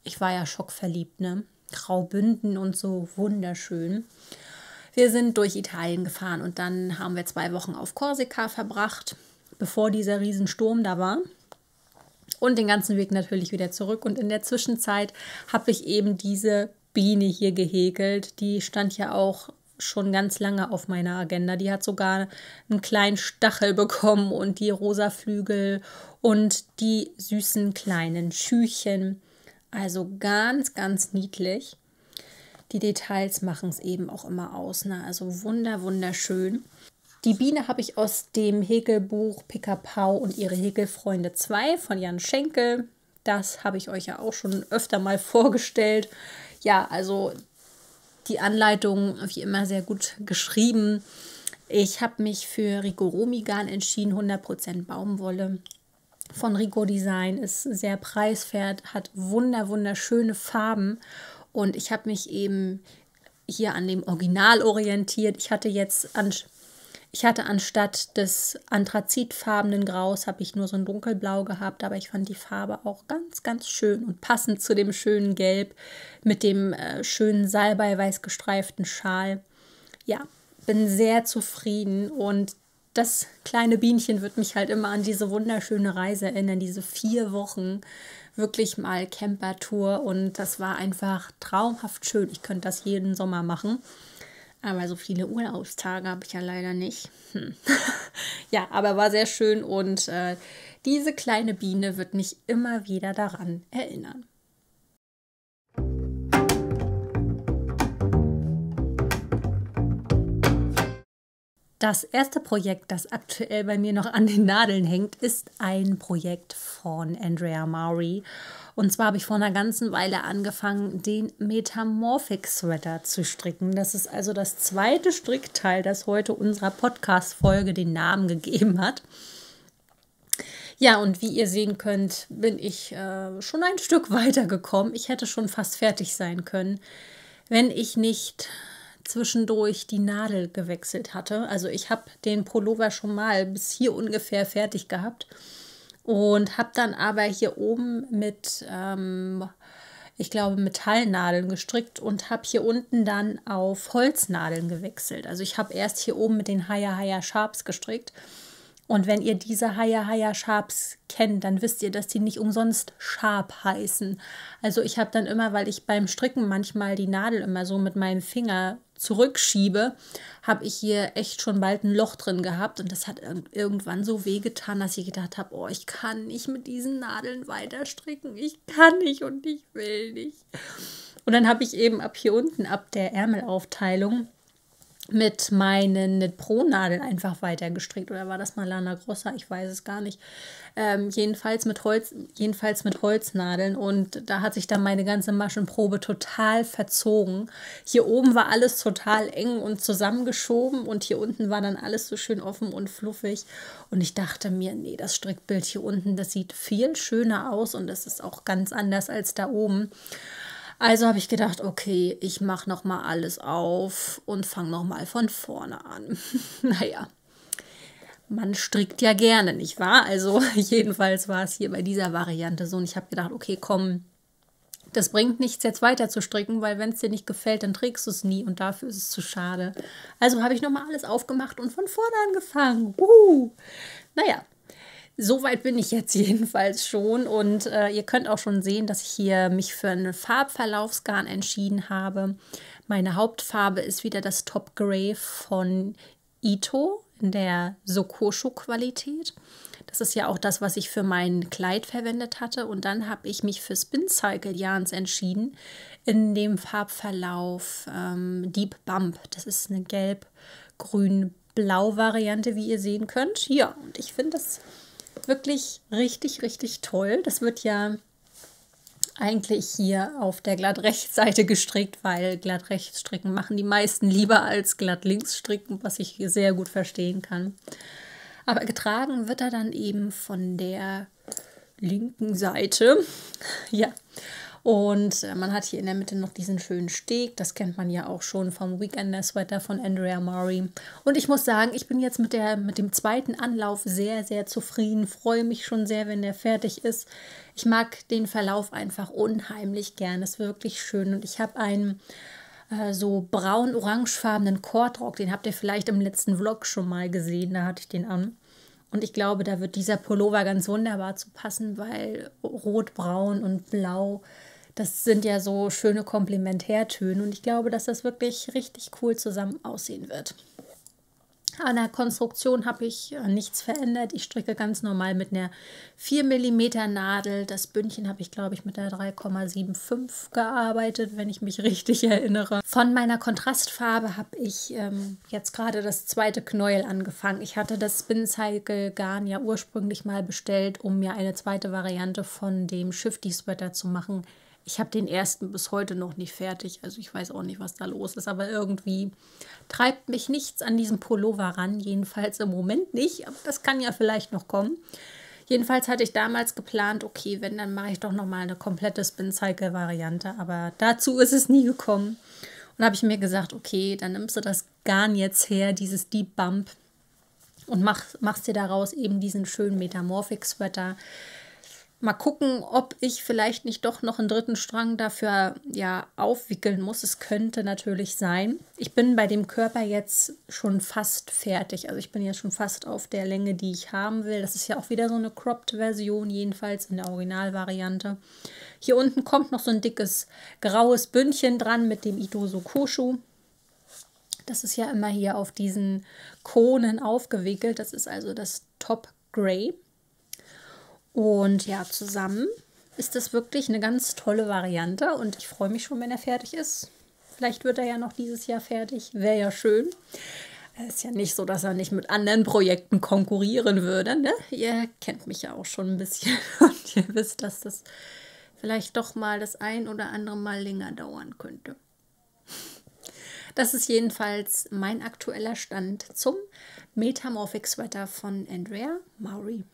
Ich war ja schockverliebt, ne? Graubünden und so wunderschön. Wir sind durch Italien gefahren und dann haben wir zwei Wochen auf Korsika verbracht, bevor dieser Riesensturm da war und den ganzen Weg natürlich wieder zurück. Und in der Zwischenzeit habe ich eben diese Biene hier gehäkelt. Die stand ja auch schon ganz lange auf meiner Agenda. Die hat sogar einen kleinen Stachel bekommen und die rosa Flügel und die süßen kleinen Schüchen. Also ganz, ganz niedlich. Die Details machen es eben auch immer aus. Ne? Also wunder, wunderschön. Die Biene habe ich aus dem Hegelbuch Pickerpau und ihre Häkelfreunde 2 von Jan Schenkel. Das habe ich euch ja auch schon öfter mal vorgestellt. Ja, also die Anleitung wie immer sehr gut geschrieben. Ich habe mich für Rigoromigan entschieden, 100% Baumwolle von Rico Design, ist sehr preiswert, hat wunder wunderschöne Farben und ich habe mich eben hier an dem Original orientiert. Ich hatte jetzt an ich hatte anstatt des anthrazitfarbenen Graus, habe ich nur so ein dunkelblau gehabt, aber ich fand die Farbe auch ganz, ganz schön und passend zu dem schönen Gelb mit dem äh, schönen salbeiweiß gestreiften Schal. Ja, bin sehr zufrieden und das kleine Bienchen wird mich halt immer an diese wunderschöne Reise erinnern, diese vier Wochen wirklich mal Camper-Tour und das war einfach traumhaft schön. Ich könnte das jeden Sommer machen. Aber so viele Urlaubstage habe ich ja leider nicht. Hm. ja, aber war sehr schön und äh, diese kleine Biene wird mich immer wieder daran erinnern. Das erste Projekt, das aktuell bei mir noch an den Nadeln hängt, ist ein Projekt von Andrea Maury. Und zwar habe ich vor einer ganzen Weile angefangen, den Metamorphic Sweater zu stricken. Das ist also das zweite Strickteil, das heute unserer Podcast-Folge den Namen gegeben hat. Ja, und wie ihr sehen könnt, bin ich äh, schon ein Stück weiter gekommen. Ich hätte schon fast fertig sein können, wenn ich nicht zwischendurch die Nadel gewechselt hatte. Also ich habe den Pullover schon mal bis hier ungefähr fertig gehabt und habe dann aber hier oben mit, ähm, ich glaube, Metallnadeln gestrickt und habe hier unten dann auf Holznadeln gewechselt. Also ich habe erst hier oben mit den Haya Haya Sharps gestrickt. Und wenn ihr diese Haya Haya Sharps kennt, dann wisst ihr, dass die nicht umsonst Sharp heißen. Also ich habe dann immer, weil ich beim Stricken manchmal die Nadel immer so mit meinem Finger zurückschiebe, habe ich hier echt schon bald ein Loch drin gehabt und das hat irgendwann so weh getan, dass ich gedacht habe, oh, ich kann nicht mit diesen Nadeln weiter stricken, ich kann nicht und ich will nicht. Und dann habe ich eben ab hier unten, ab der Ärmelaufteilung, mit meinen Pro-Nadeln einfach weiter gestrickt oder war das mal Lana Grossa? Ich weiß es gar nicht. Ähm, jedenfalls, mit Holz, jedenfalls mit Holznadeln und da hat sich dann meine ganze Maschenprobe total verzogen. Hier oben war alles total eng und zusammengeschoben und hier unten war dann alles so schön offen und fluffig und ich dachte mir, nee, das Strickbild hier unten, das sieht viel schöner aus und das ist auch ganz anders als da oben. Also habe ich gedacht, okay, ich mache nochmal alles auf und fange nochmal von vorne an. naja, man strickt ja gerne, nicht wahr? Also jedenfalls war es hier bei dieser Variante so und ich habe gedacht, okay, komm, das bringt nichts, jetzt weiter zu stricken, weil wenn es dir nicht gefällt, dann trägst du es nie und dafür ist es zu schade. Also habe ich nochmal alles aufgemacht und von vorne angefangen. Uh. Naja, Soweit bin ich jetzt jedenfalls schon und äh, ihr könnt auch schon sehen, dass ich hier mich für einen Farbverlaufsgarn entschieden habe. Meine Hauptfarbe ist wieder das Top Grey von Ito in der Sokosho-Qualität. Das ist ja auch das, was ich für mein Kleid verwendet hatte. Und dann habe ich mich für Spin Cycle Yarns entschieden in dem Farbverlauf ähm, Deep Bump. Das ist eine gelb-grün-blau Variante, wie ihr sehen könnt. Ja, und ich finde das wirklich richtig, richtig toll. Das wird ja eigentlich hier auf der glatt rechts Seite gestrickt, weil glatt rechts stricken machen die meisten lieber als glatt links stricken, was ich sehr gut verstehen kann. Aber getragen wird er dann eben von der linken Seite. ja, und äh, man hat hier in der Mitte noch diesen schönen Steg. Das kennt man ja auch schon vom Weekender Sweater von Andrea Murray. Und ich muss sagen, ich bin jetzt mit, der, mit dem zweiten Anlauf sehr, sehr zufrieden. Freue mich schon sehr, wenn der fertig ist. Ich mag den Verlauf einfach unheimlich gern. Ist wirklich schön. Und ich habe einen äh, so braun-orangefarbenen Kordrock. Den habt ihr vielleicht im letzten Vlog schon mal gesehen. Da hatte ich den an. Und ich glaube, da wird dieser Pullover ganz wunderbar zu passen, weil rot, braun und blau das sind ja so schöne Komplementärtöne und ich glaube, dass das wirklich richtig cool zusammen aussehen wird. An der Konstruktion habe ich äh, nichts verändert. Ich stricke ganz normal mit einer 4 mm Nadel. Das Bündchen habe ich, glaube ich, mit der 3,75 gearbeitet, wenn ich mich richtig erinnere. Von meiner Kontrastfarbe habe ich ähm, jetzt gerade das zweite Knäuel angefangen. Ich hatte das Spin Cycle Garn ja ursprünglich mal bestellt, um mir eine zweite Variante von dem Shifty Sweater zu machen ich habe den ersten bis heute noch nicht fertig. Also ich weiß auch nicht, was da los ist. Aber irgendwie treibt mich nichts an diesem Pullover ran. Jedenfalls im Moment nicht. Aber das kann ja vielleicht noch kommen. Jedenfalls hatte ich damals geplant, okay, wenn, dann mache ich doch nochmal eine komplette Spin-Cycle-Variante. Aber dazu ist es nie gekommen. Und habe ich mir gesagt, okay, dann nimmst du das Garn jetzt her, dieses Deep Bump. Und mach, machst dir daraus eben diesen schönen Metamorphic-Sweater mal gucken, ob ich vielleicht nicht doch noch einen dritten Strang dafür ja aufwickeln muss. Es könnte natürlich sein. Ich bin bei dem Körper jetzt schon fast fertig. Also ich bin jetzt schon fast auf der Länge, die ich haben will. Das ist ja auch wieder so eine cropped-Version, jedenfalls in der Originalvariante. Hier unten kommt noch so ein dickes graues Bündchen dran mit dem Idoso Koshu. Das ist ja immer hier auf diesen Konen aufgewickelt. Das ist also das Top Grey. Und ja, zusammen ist das wirklich eine ganz tolle Variante und ich freue mich schon, wenn er fertig ist. Vielleicht wird er ja noch dieses Jahr fertig, wäre ja schön. Es ist ja nicht so, dass er nicht mit anderen Projekten konkurrieren würde. Ne? Ihr kennt mich ja auch schon ein bisschen und ihr wisst, dass das vielleicht doch mal das ein oder andere Mal länger dauern könnte. Das ist jedenfalls mein aktueller Stand zum Metamorphic Sweater von Andrea Maury.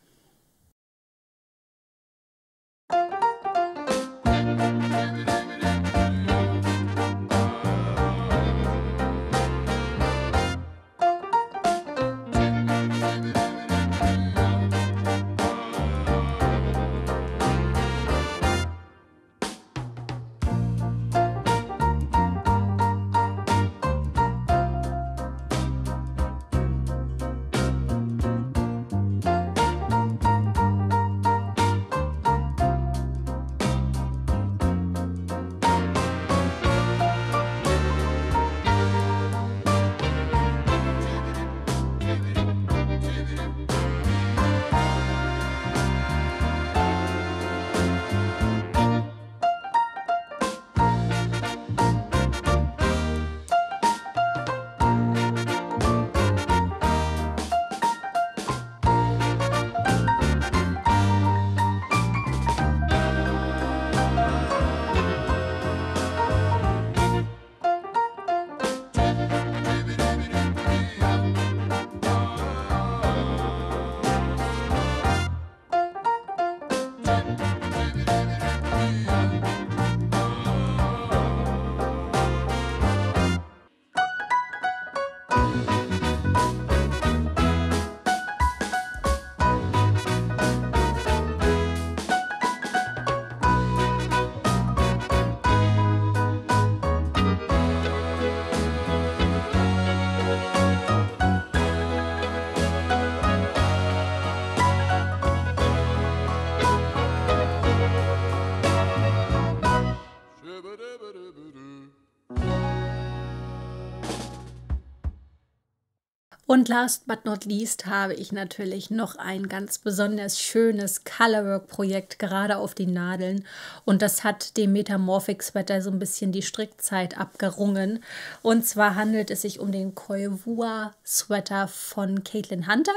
Und last but not least habe ich natürlich noch ein ganz besonders schönes Colorwork-Projekt gerade auf den Nadeln. Und das hat dem Metamorphic Sweater so ein bisschen die Strickzeit abgerungen. Und zwar handelt es sich um den Koivua Sweater von Caitlin Hunter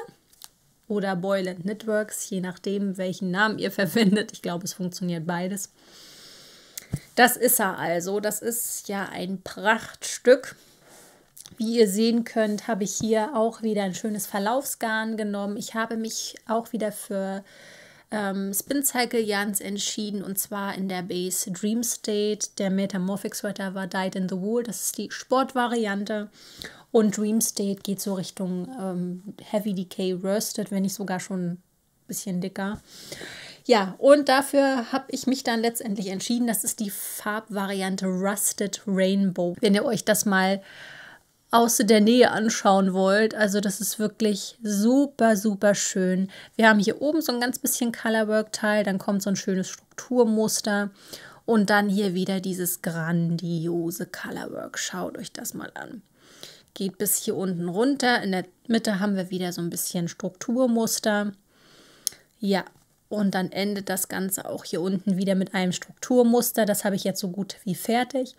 oder Boyland Networks, je nachdem, welchen Namen ihr verwendet. Ich glaube, es funktioniert beides. Das ist er also. Das ist ja ein Prachtstück. Wie ihr sehen könnt, habe ich hier auch wieder ein schönes Verlaufsgarn genommen. Ich habe mich auch wieder für ähm, Spin Cycle Jans entschieden und zwar in der Base Dream State. Der Metamorphic Sweater war Dyed in the Wool, das ist die Sportvariante. Und Dream State geht so Richtung ähm, Heavy Decay Rusted, wenn nicht sogar schon ein bisschen dicker. Ja, und dafür habe ich mich dann letztendlich entschieden. Das ist die Farbvariante Rusted Rainbow. Wenn ihr euch das mal aus der Nähe anschauen wollt. Also das ist wirklich super, super schön. Wir haben hier oben so ein ganz bisschen Colorwork-Teil, dann kommt so ein schönes Strukturmuster und dann hier wieder dieses grandiose Colorwork. Schaut euch das mal an. Geht bis hier unten runter. In der Mitte haben wir wieder so ein bisschen Strukturmuster. Ja, und dann endet das Ganze auch hier unten wieder mit einem Strukturmuster. Das habe ich jetzt so gut wie fertig.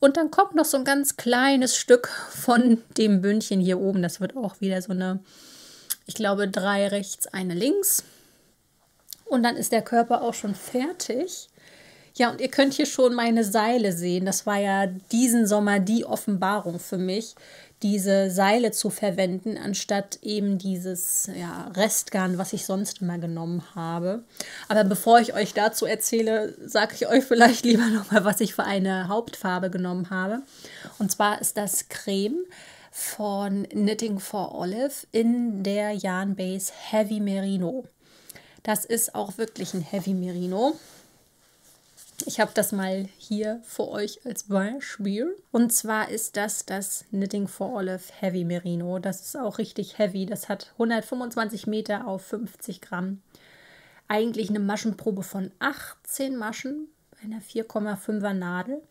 Und dann kommt noch so ein ganz kleines Stück von dem Bündchen hier oben. Das wird auch wieder so eine, ich glaube, drei rechts, eine links. Und dann ist der Körper auch schon fertig. Ja, und ihr könnt hier schon meine Seile sehen. Das war ja diesen Sommer die Offenbarung für mich, diese Seile zu verwenden, anstatt eben dieses ja, Restgarn, was ich sonst immer genommen habe. Aber bevor ich euch dazu erzähle, sage ich euch vielleicht lieber nochmal, was ich für eine Hauptfarbe genommen habe. Und zwar ist das Creme von Knitting for Olive in der Yarn Base Heavy Merino. Das ist auch wirklich ein Heavy Merino. Ich habe das mal hier für euch als Beispiel. Und zwar ist das das Knitting for Olive Heavy Merino. Das ist auch richtig heavy. Das hat 125 Meter auf 50 Gramm. Eigentlich eine Maschenprobe von 18 Maschen bei einer 4,5er Nadel.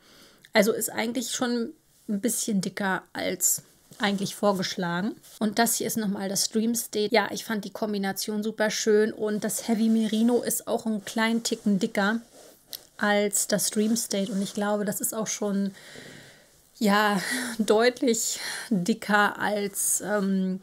Also ist eigentlich schon ein bisschen dicker als eigentlich vorgeschlagen. Und das hier ist nochmal das Dream State. Ja, ich fand die Kombination super schön und das Heavy Merino ist auch einen kleinen Ticken dicker als das Dream State. Und ich glaube, das ist auch schon ja deutlich dicker als ähm,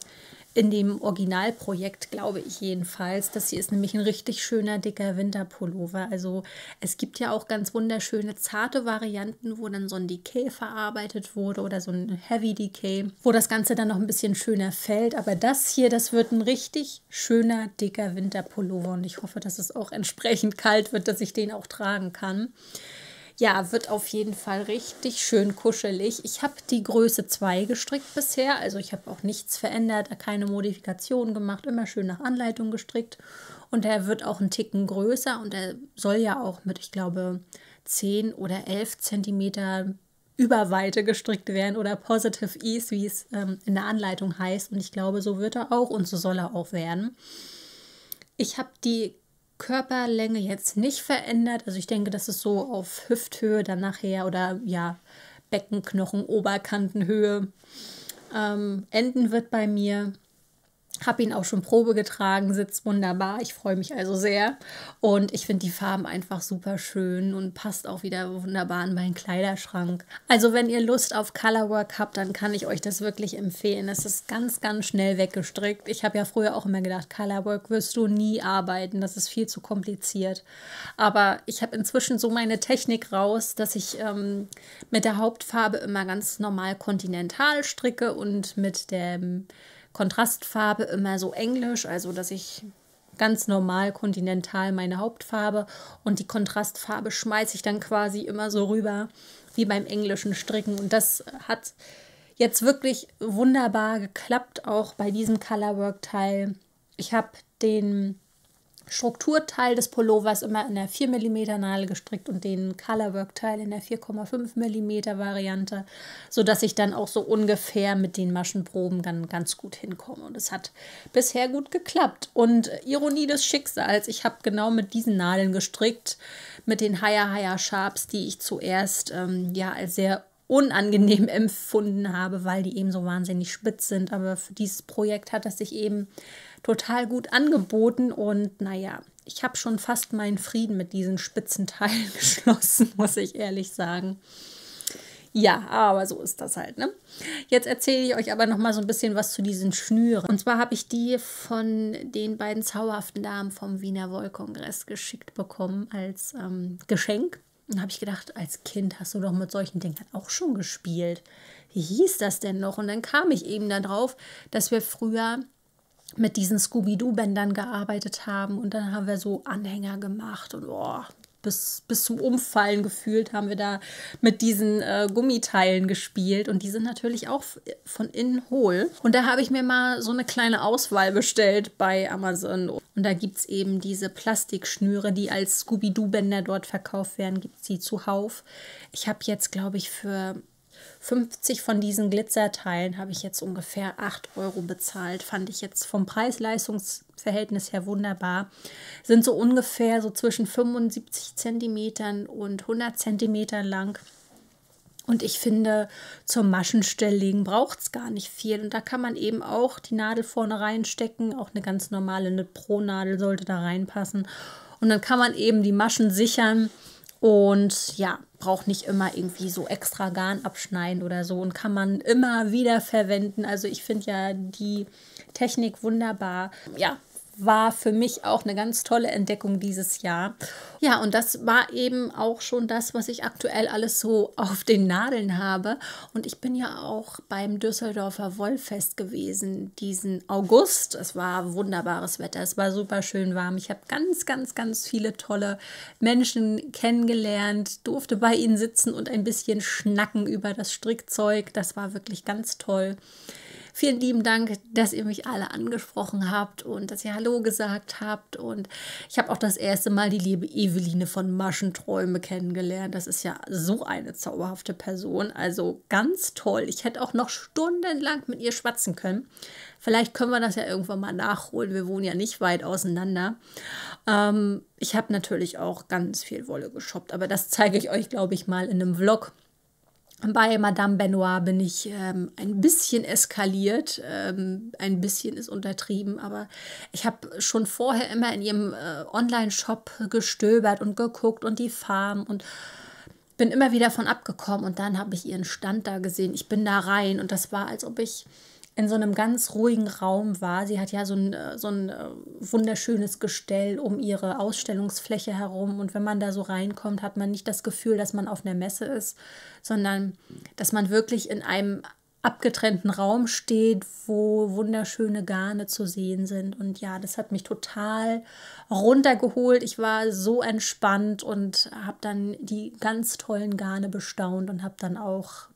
in dem Originalprojekt, glaube ich jedenfalls. Das hier ist nämlich ein richtig schöner, dicker Winterpullover. Also es gibt ja auch ganz wunderschöne, zarte Varianten, wo dann so ein Decay verarbeitet wurde oder so ein Heavy Decay, wo das Ganze dann noch ein bisschen schöner fällt. Aber das hier, das wird ein richtig schöner, dicker Winterpullover und ich hoffe, dass es auch entsprechend kalt wird, dass ich den auch tragen kann. Ja, wird auf jeden Fall richtig schön kuschelig. Ich habe die Größe 2 gestrickt bisher, also ich habe auch nichts verändert, keine Modifikationen gemacht, immer schön nach Anleitung gestrickt. Und er wird auch ein Ticken größer und er soll ja auch mit, ich glaube, 10 oder 11 Zentimeter Überweite gestrickt werden oder Positive Ease, wie es ähm, in der Anleitung heißt. Und ich glaube, so wird er auch und so soll er auch werden. Ich habe die Körperlänge jetzt nicht verändert. Also ich denke, das ist so auf Hüfthöhe dann nachher oder ja, Beckenknochen, Oberkantenhöhe. Ähm, Enden wird bei mir habe ihn auch schon Probe getragen, sitzt wunderbar. Ich freue mich also sehr. Und ich finde die Farben einfach super schön und passt auch wieder wunderbar an meinen Kleiderschrank. Also wenn ihr Lust auf Colorwork habt, dann kann ich euch das wirklich empfehlen. Es ist ganz, ganz schnell weggestrickt. Ich habe ja früher auch immer gedacht, Colorwork wirst du nie arbeiten. Das ist viel zu kompliziert. Aber ich habe inzwischen so meine Technik raus, dass ich ähm, mit der Hauptfarbe immer ganz normal kontinental stricke und mit dem Kontrastfarbe immer so englisch, also dass ich ganz normal kontinental meine Hauptfarbe und die Kontrastfarbe schmeiße ich dann quasi immer so rüber wie beim englischen Stricken und das hat jetzt wirklich wunderbar geklappt auch bei diesem Colorwork Teil. Ich habe den Strukturteil des Pullovers immer in der 4 mm Nadel gestrickt und den Colorwork-Teil in der 4,5 mm Variante, sodass ich dann auch so ungefähr mit den Maschenproben dann ganz gut hinkomme. Und es hat bisher gut geklappt. Und äh, Ironie des Schicksals, ich habe genau mit diesen Nadeln gestrickt, mit den Higher Higher Sharps, die ich zuerst ähm, ja als sehr unangenehm empfunden habe, weil die eben so wahnsinnig spitz sind. Aber für dieses Projekt hat es sich eben total gut angeboten und naja, ich habe schon fast meinen Frieden mit diesen spitzen Teilen geschlossen, muss ich ehrlich sagen. Ja, aber so ist das halt, ne? Jetzt erzähle ich euch aber noch mal so ein bisschen was zu diesen Schnüren. Und zwar habe ich die von den beiden zauberhaften Damen vom Wiener Wollkongress geschickt bekommen als ähm, Geschenk. Und habe ich gedacht, als Kind hast du doch mit solchen Dingern auch schon gespielt. Wie hieß das denn noch? Und dann kam ich eben darauf, dass wir früher mit diesen Scooby-Doo-Bändern gearbeitet haben und dann haben wir so Anhänger gemacht und oh, bis, bis zum Umfallen gefühlt haben wir da mit diesen äh, Gummiteilen gespielt und die sind natürlich auch von innen hohl. Und da habe ich mir mal so eine kleine Auswahl bestellt bei Amazon. Und da gibt es eben diese Plastikschnüre, die als Scooby-Doo-Bänder dort verkauft werden, gibt es die zuhauf. Ich habe jetzt, glaube ich, für 50 von diesen Glitzerteilen habe ich jetzt ungefähr 8 Euro bezahlt. Fand ich jetzt vom Preis-Leistungs-Verhältnis her wunderbar. Sind so ungefähr so zwischen 75 Zentimetern und 100 Zentimetern lang. Und ich finde, zum Maschenstelllegen braucht es gar nicht viel. Und da kann man eben auch die Nadel vorne reinstecken. Auch eine ganz normale eine Pro-Nadel sollte da reinpassen. Und dann kann man eben die Maschen sichern und ja, braucht nicht immer irgendwie so extra Garn abschneiden oder so und kann man immer wieder verwenden. Also ich finde ja die Technik wunderbar. Ja, war für mich auch eine ganz tolle Entdeckung dieses Jahr. Ja, und das war eben auch schon das, was ich aktuell alles so auf den Nadeln habe. Und ich bin ja auch beim Düsseldorfer Wollfest gewesen diesen August. Es war wunderbares Wetter, es war super schön warm. Ich habe ganz, ganz, ganz viele tolle Menschen kennengelernt, durfte bei ihnen sitzen und ein bisschen schnacken über das Strickzeug. Das war wirklich ganz toll. Vielen lieben Dank, dass ihr mich alle angesprochen habt und dass ihr Hallo gesagt habt. Und ich habe auch das erste Mal die liebe Eveline von Maschenträume kennengelernt. Das ist ja so eine zauberhafte Person. Also ganz toll. Ich hätte auch noch stundenlang mit ihr schwatzen können. Vielleicht können wir das ja irgendwann mal nachholen. Wir wohnen ja nicht weit auseinander. Ähm, ich habe natürlich auch ganz viel Wolle geshoppt, aber das zeige ich euch, glaube ich, mal in einem Vlog. Bei Madame Benoit bin ich ähm, ein bisschen eskaliert. Ähm, ein bisschen ist untertrieben, aber ich habe schon vorher immer in ihrem äh, Online-Shop gestöbert und geguckt und die Farm und bin immer wieder von abgekommen. Und dann habe ich ihren Stand da gesehen. Ich bin da rein und das war, als ob ich in so einem ganz ruhigen Raum war. Sie hat ja so ein, äh, so ein äh, wunderschönes Gestell um ihre Ausstellungsfläche herum. Und wenn man da so reinkommt, hat man nicht das Gefühl, dass man auf einer Messe ist, sondern dass man wirklich in einem abgetrennten Raum steht, wo wunderschöne Garne zu sehen sind. Und ja, das hat mich total runtergeholt. Ich war so entspannt und habe dann die ganz tollen Garne bestaunt und habe dann auch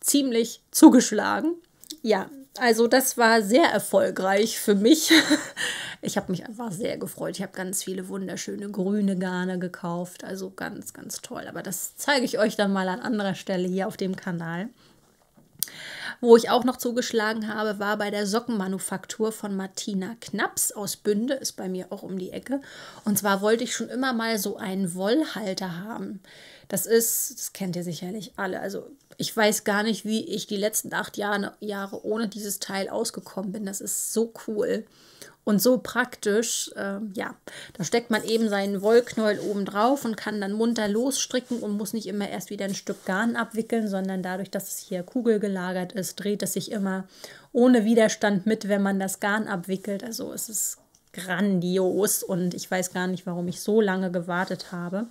ziemlich zugeschlagen. Ja, also das war sehr erfolgreich für mich. Ich habe mich einfach sehr gefreut. Ich habe ganz viele wunderschöne grüne Garne gekauft. Also ganz, ganz toll. Aber das zeige ich euch dann mal an anderer Stelle hier auf dem Kanal. Wo ich auch noch zugeschlagen habe, war bei der Sockenmanufaktur von Martina Knaps aus Bünde, ist bei mir auch um die Ecke. Und zwar wollte ich schon immer mal so einen Wollhalter haben. Das ist, das kennt ihr sicherlich alle. Also ich weiß gar nicht, wie ich die letzten acht Jahre, Jahre ohne dieses Teil ausgekommen bin. Das ist so cool und so praktisch. Ähm, ja, da steckt man eben seinen Wollknäuel oben drauf und kann dann munter losstricken und muss nicht immer erst wieder ein Stück Garn abwickeln, sondern dadurch, dass es hier kugelgelagert ist, dreht es sich immer ohne Widerstand mit, wenn man das Garn abwickelt. Also es ist grandios und ich weiß gar nicht, warum ich so lange gewartet habe.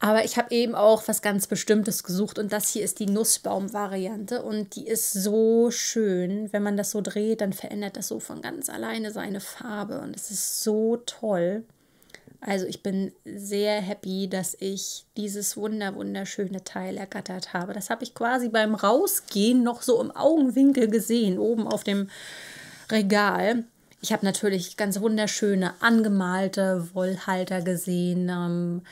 Aber ich habe eben auch was ganz Bestimmtes gesucht und das hier ist die Nussbaum-Variante und die ist so schön. Wenn man das so dreht, dann verändert das so von ganz alleine seine Farbe und es ist so toll. Also ich bin sehr happy, dass ich dieses wunder wunderschöne Teil ergattert habe. Das habe ich quasi beim Rausgehen noch so im Augenwinkel gesehen, oben auf dem Regal. Ich habe natürlich ganz wunderschöne angemalte Wollhalter gesehen. Ähm,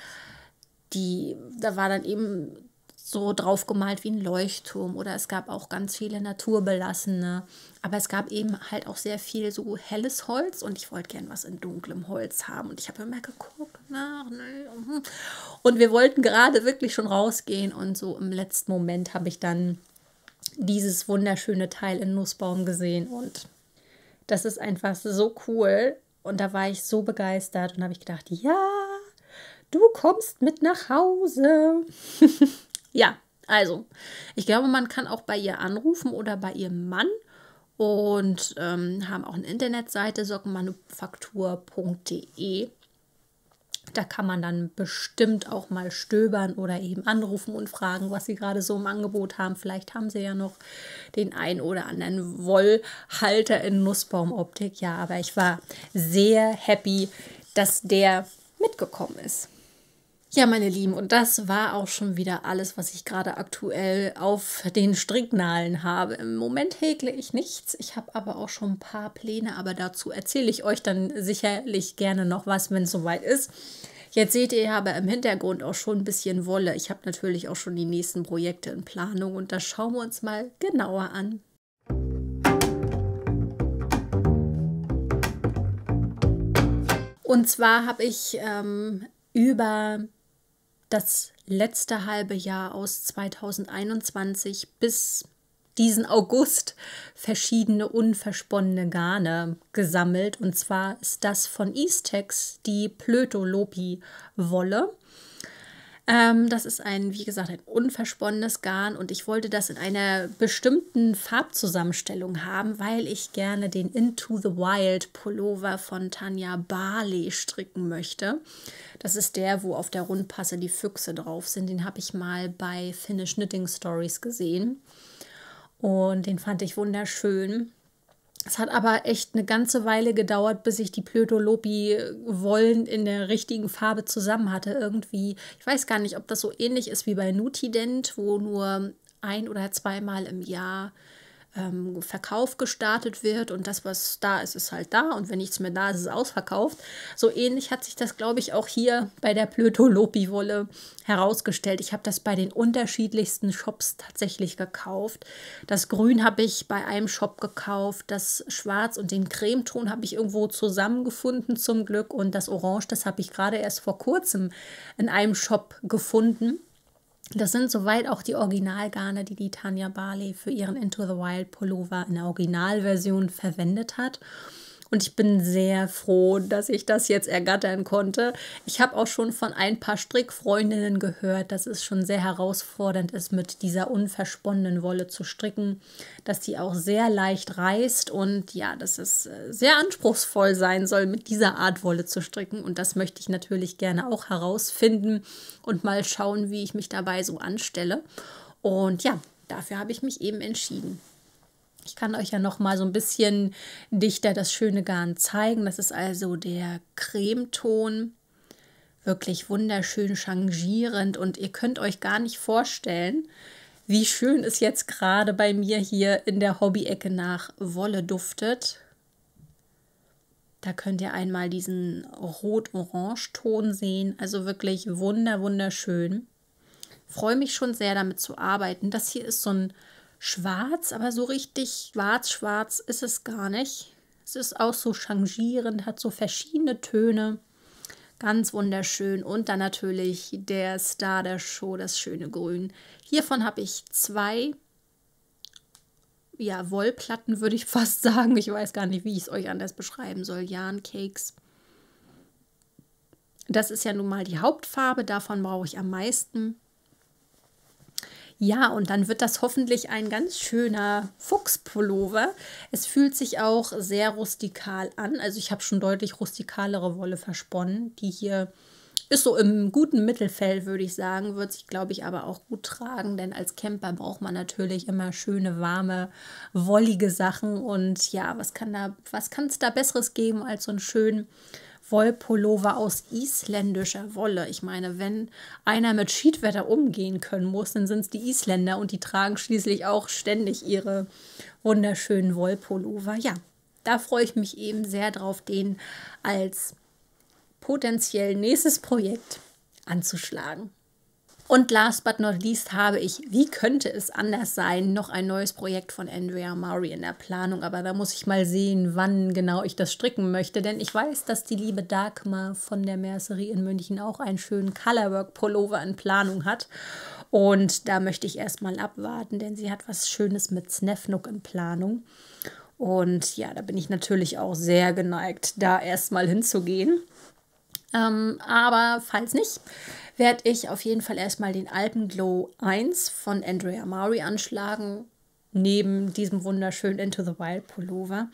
die, da war dann eben so drauf gemalt wie ein Leuchtturm oder es gab auch ganz viele naturbelassene. Aber es gab eben halt auch sehr viel so helles Holz und ich wollte gern was in dunklem Holz haben und ich habe immer geguckt. Na, ne? und wir wollten gerade wirklich schon rausgehen und so im letzten Moment habe ich dann dieses wunderschöne Teil in Nussbaum gesehen und das ist einfach so cool und da war ich so begeistert und habe ich gedacht, ja, Du kommst mit nach Hause. ja, also, ich glaube, man kann auch bei ihr anrufen oder bei ihrem Mann und ähm, haben auch eine Internetseite sockenmanufaktur.de. Da kann man dann bestimmt auch mal stöbern oder eben anrufen und fragen, was sie gerade so im Angebot haben. Vielleicht haben sie ja noch den ein oder anderen Wollhalter in Nussbaumoptik. Ja, aber ich war sehr happy, dass der mitgekommen ist. Ja, meine Lieben, und das war auch schon wieder alles, was ich gerade aktuell auf den Stricknadeln habe. Im Moment häkle ich nichts. Ich habe aber auch schon ein paar Pläne, aber dazu erzähle ich euch dann sicherlich gerne noch was, wenn es soweit ist. Jetzt seht ihr aber im Hintergrund auch schon ein bisschen Wolle. Ich habe natürlich auch schon die nächsten Projekte in Planung und das schauen wir uns mal genauer an. Und zwar habe ich ähm, über das letzte halbe Jahr aus 2021 bis diesen August verschiedene unversponnene Garne gesammelt. Und zwar ist das von Eastex die Plötolopi-Wolle. Ähm, das ist ein, wie gesagt, ein unversponnenes Garn und ich wollte das in einer bestimmten Farbzusammenstellung haben, weil ich gerne den Into the Wild Pullover von Tanja Barley stricken möchte. Das ist der, wo auf der Rundpasse die Füchse drauf sind. Den habe ich mal bei Finnish Knitting Stories gesehen. Und den fand ich wunderschön. Es hat aber echt eine ganze Weile gedauert, bis ich die Plötolopi-Wollen äh, in der richtigen Farbe zusammen hatte. Irgendwie, ich weiß gar nicht, ob das so ähnlich ist wie bei Nutident, wo nur ein oder zweimal im Jahr ähm, Verkauf gestartet wird und das, was da ist, ist halt da und wenn nichts mehr da ist, ist es ausverkauft. So ähnlich hat sich das, glaube ich, auch hier bei der Plötolopi-Wolle herausgestellt. Ich habe das bei den unterschiedlichsten Shops tatsächlich gekauft. Das Grün habe ich bei einem Shop gekauft, das Schwarz und den Cremeton habe ich irgendwo zusammengefunden zum Glück und das Orange, das habe ich gerade erst vor kurzem in einem Shop gefunden. Das sind soweit auch die Originalgarne, die die Tanja Barley für ihren Into the Wild Pullover in der Originalversion verwendet hat. Und ich bin sehr froh, dass ich das jetzt ergattern konnte. Ich habe auch schon von ein paar Strickfreundinnen gehört, dass es schon sehr herausfordernd ist, mit dieser unversponnenen Wolle zu stricken, dass die auch sehr leicht reißt und ja, dass es äh, sehr anspruchsvoll sein soll, mit dieser Art Wolle zu stricken. Und das möchte ich natürlich gerne auch herausfinden und mal schauen, wie ich mich dabei so anstelle. Und ja, dafür habe ich mich eben entschieden. Ich kann euch ja noch mal so ein bisschen dichter das schöne Garn zeigen. Das ist also der Cremeton, wirklich wunderschön changierend und ihr könnt euch gar nicht vorstellen, wie schön es jetzt gerade bei mir hier in der Hobby-Ecke nach Wolle duftet. Da könnt ihr einmal diesen rot-orange-Ton sehen. Also wirklich wunder, wunderschön. Freue mich schon sehr damit zu arbeiten. Das hier ist so ein schwarz, aber so richtig schwarz-schwarz ist es gar nicht. Es ist auch so changierend, hat so verschiedene Töne. Ganz wunderschön. Und dann natürlich der Star der Show, das schöne Grün. Hiervon habe ich zwei ja, Wollplatten, würde ich fast sagen. Ich weiß gar nicht, wie ich es euch anders beschreiben soll. Jahn-Cakes. Das ist ja nun mal die Hauptfarbe, davon brauche ich am meisten. Ja, und dann wird das hoffentlich ein ganz schöner Fuchspullover. Es fühlt sich auch sehr rustikal an. Also ich habe schon deutlich rustikalere Wolle versponnen. Die hier ist so im guten Mittelfeld, würde ich sagen. Wird sich, glaube ich, aber auch gut tragen. Denn als Camper braucht man natürlich immer schöne, warme, wollige Sachen. Und ja, was kann da, es da Besseres geben als so einen schönen Wollpullover aus isländischer Wolle. Ich meine, wenn einer mit Schiedwetter umgehen können muss, dann sind es die Isländer und die tragen schließlich auch ständig ihre wunderschönen Wollpullover. Ja, da freue ich mich eben sehr drauf, den als potenziell nächstes Projekt anzuschlagen. Und last but not least habe ich, wie könnte es anders sein, noch ein neues Projekt von Andrea Murray in der Planung. Aber da muss ich mal sehen, wann genau ich das stricken möchte. Denn ich weiß, dass die liebe Dagmar von der Mercerie in München auch einen schönen Colorwork-Pullover in Planung hat. Und da möchte ich erstmal abwarten, denn sie hat was Schönes mit Snefnook in Planung. Und ja, da bin ich natürlich auch sehr geneigt, da erstmal hinzugehen. Ähm, aber falls nicht, werde ich auf jeden Fall erstmal den Alpenglow 1 von Andrea Maury anschlagen, neben diesem wunderschönen Into the Wild Pullover.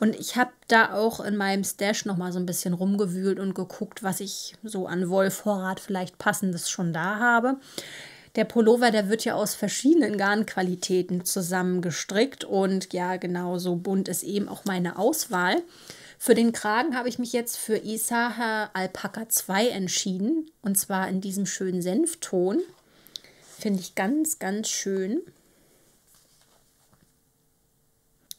Und ich habe da auch in meinem Stash nochmal so ein bisschen rumgewühlt und geguckt, was ich so an Wollvorrat vielleicht passendes schon da habe. Der Pullover, der wird ja aus verschiedenen Garnqualitäten zusammengestrickt und ja, genau so bunt ist eben auch meine Auswahl. Für den Kragen habe ich mich jetzt für Isaha Alpaka 2 entschieden und zwar in diesem schönen Senfton. Finde ich ganz, ganz schön.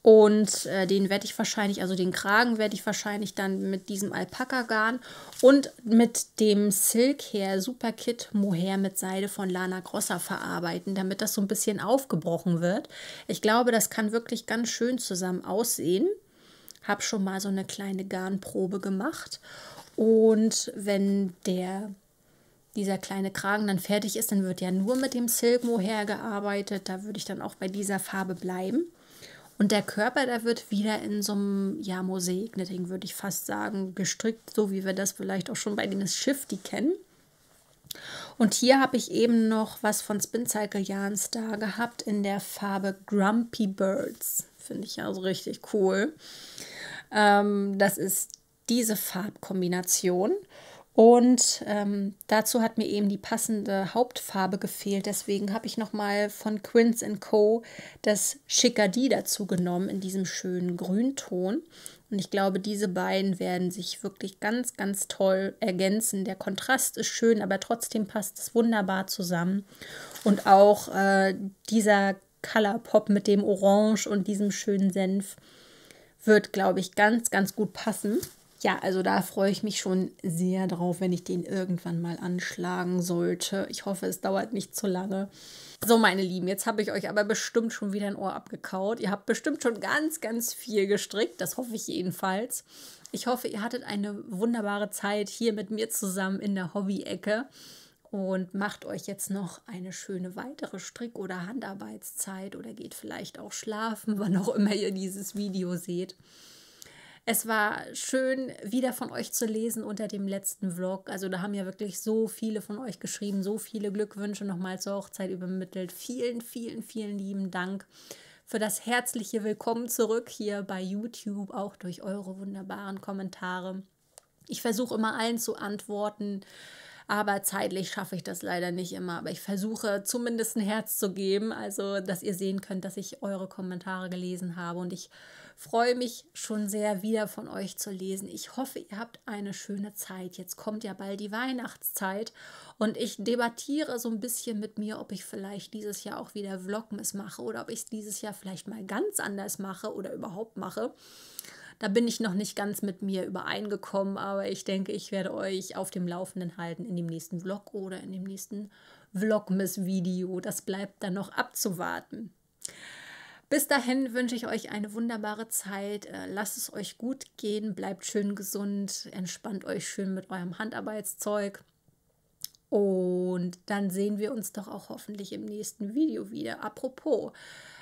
Und äh, den werde ich wahrscheinlich, also den Kragen werde ich wahrscheinlich dann mit diesem Alpaka-Garn und mit dem Silk Hair Super Kit Mohair mit Seide von Lana Grossa verarbeiten, damit das so ein bisschen aufgebrochen wird. Ich glaube, das kann wirklich ganz schön zusammen aussehen habe schon mal so eine kleine Garnprobe gemacht. Und wenn der dieser kleine Kragen dann fertig ist, dann wird ja nur mit dem Silk hergearbeitet. Da würde ich dann auch bei dieser Farbe bleiben. Und der Körper, der wird wieder in so einem ja, Mosaik-Knitting, ne, würde ich fast sagen, gestrickt, so wie wir das vielleicht auch schon bei den Shifty kennen. Und hier habe ich eben noch was von Spin Cycle Yarns da gehabt in der Farbe Grumpy Birds. Finde ich ja so richtig cool. Ähm, das ist diese Farbkombination. Und ähm, dazu hat mir eben die passende Hauptfarbe gefehlt. Deswegen habe ich nochmal von Quince Co. das Chicadee dazu genommen in diesem schönen Grünton. Und ich glaube, diese beiden werden sich wirklich ganz, ganz toll ergänzen. Der Kontrast ist schön, aber trotzdem passt es wunderbar zusammen. Und auch äh, dieser Color Pop mit dem Orange und diesem schönen Senf wird, glaube ich, ganz, ganz gut passen. Ja, also da freue ich mich schon sehr drauf, wenn ich den irgendwann mal anschlagen sollte. Ich hoffe, es dauert nicht zu lange. So, meine Lieben, jetzt habe ich euch aber bestimmt schon wieder ein Ohr abgekaut. Ihr habt bestimmt schon ganz, ganz viel gestrickt. Das hoffe ich jedenfalls. Ich hoffe, ihr hattet eine wunderbare Zeit hier mit mir zusammen in der Hobby-Ecke und macht euch jetzt noch eine schöne weitere Strick- oder Handarbeitszeit oder geht vielleicht auch schlafen, wann auch immer ihr dieses Video seht. Es war schön, wieder von euch zu lesen unter dem letzten Vlog. Also da haben ja wirklich so viele von euch geschrieben, so viele Glückwünsche nochmal zur Hochzeit übermittelt. Vielen, vielen, vielen lieben Dank für das herzliche Willkommen zurück hier bei YouTube, auch durch eure wunderbaren Kommentare. Ich versuche immer allen zu antworten aber zeitlich schaffe ich das leider nicht immer. Aber ich versuche zumindest ein Herz zu geben, also dass ihr sehen könnt, dass ich eure Kommentare gelesen habe und ich freue mich schon sehr wieder von euch zu lesen. Ich hoffe, ihr habt eine schöne Zeit. Jetzt kommt ja bald die Weihnachtszeit und ich debattiere so ein bisschen mit mir, ob ich vielleicht dieses Jahr auch wieder Vlogmas mache oder ob ich es dieses Jahr vielleicht mal ganz anders mache oder überhaupt mache. Da bin ich noch nicht ganz mit mir übereingekommen, aber ich denke, ich werde euch auf dem Laufenden halten in dem nächsten Vlog oder in dem nächsten Vlogmas-Video. Das bleibt dann noch abzuwarten. Bis dahin wünsche ich euch eine wunderbare Zeit. Äh, lasst es euch gut gehen, bleibt schön gesund, entspannt euch schön mit eurem Handarbeitszeug. Und dann sehen wir uns doch auch hoffentlich im nächsten Video wieder. Apropos,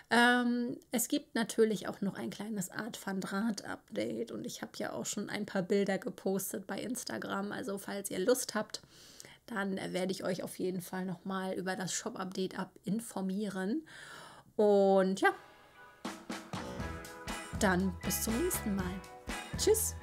ähm, es gibt natürlich auch noch ein kleines Art van Draht-Update und ich habe ja auch schon ein paar Bilder gepostet bei Instagram. Also falls ihr Lust habt, dann äh, werde ich euch auf jeden Fall nochmal über das Shop-Update informieren. Und ja, dann bis zum nächsten Mal. Tschüss!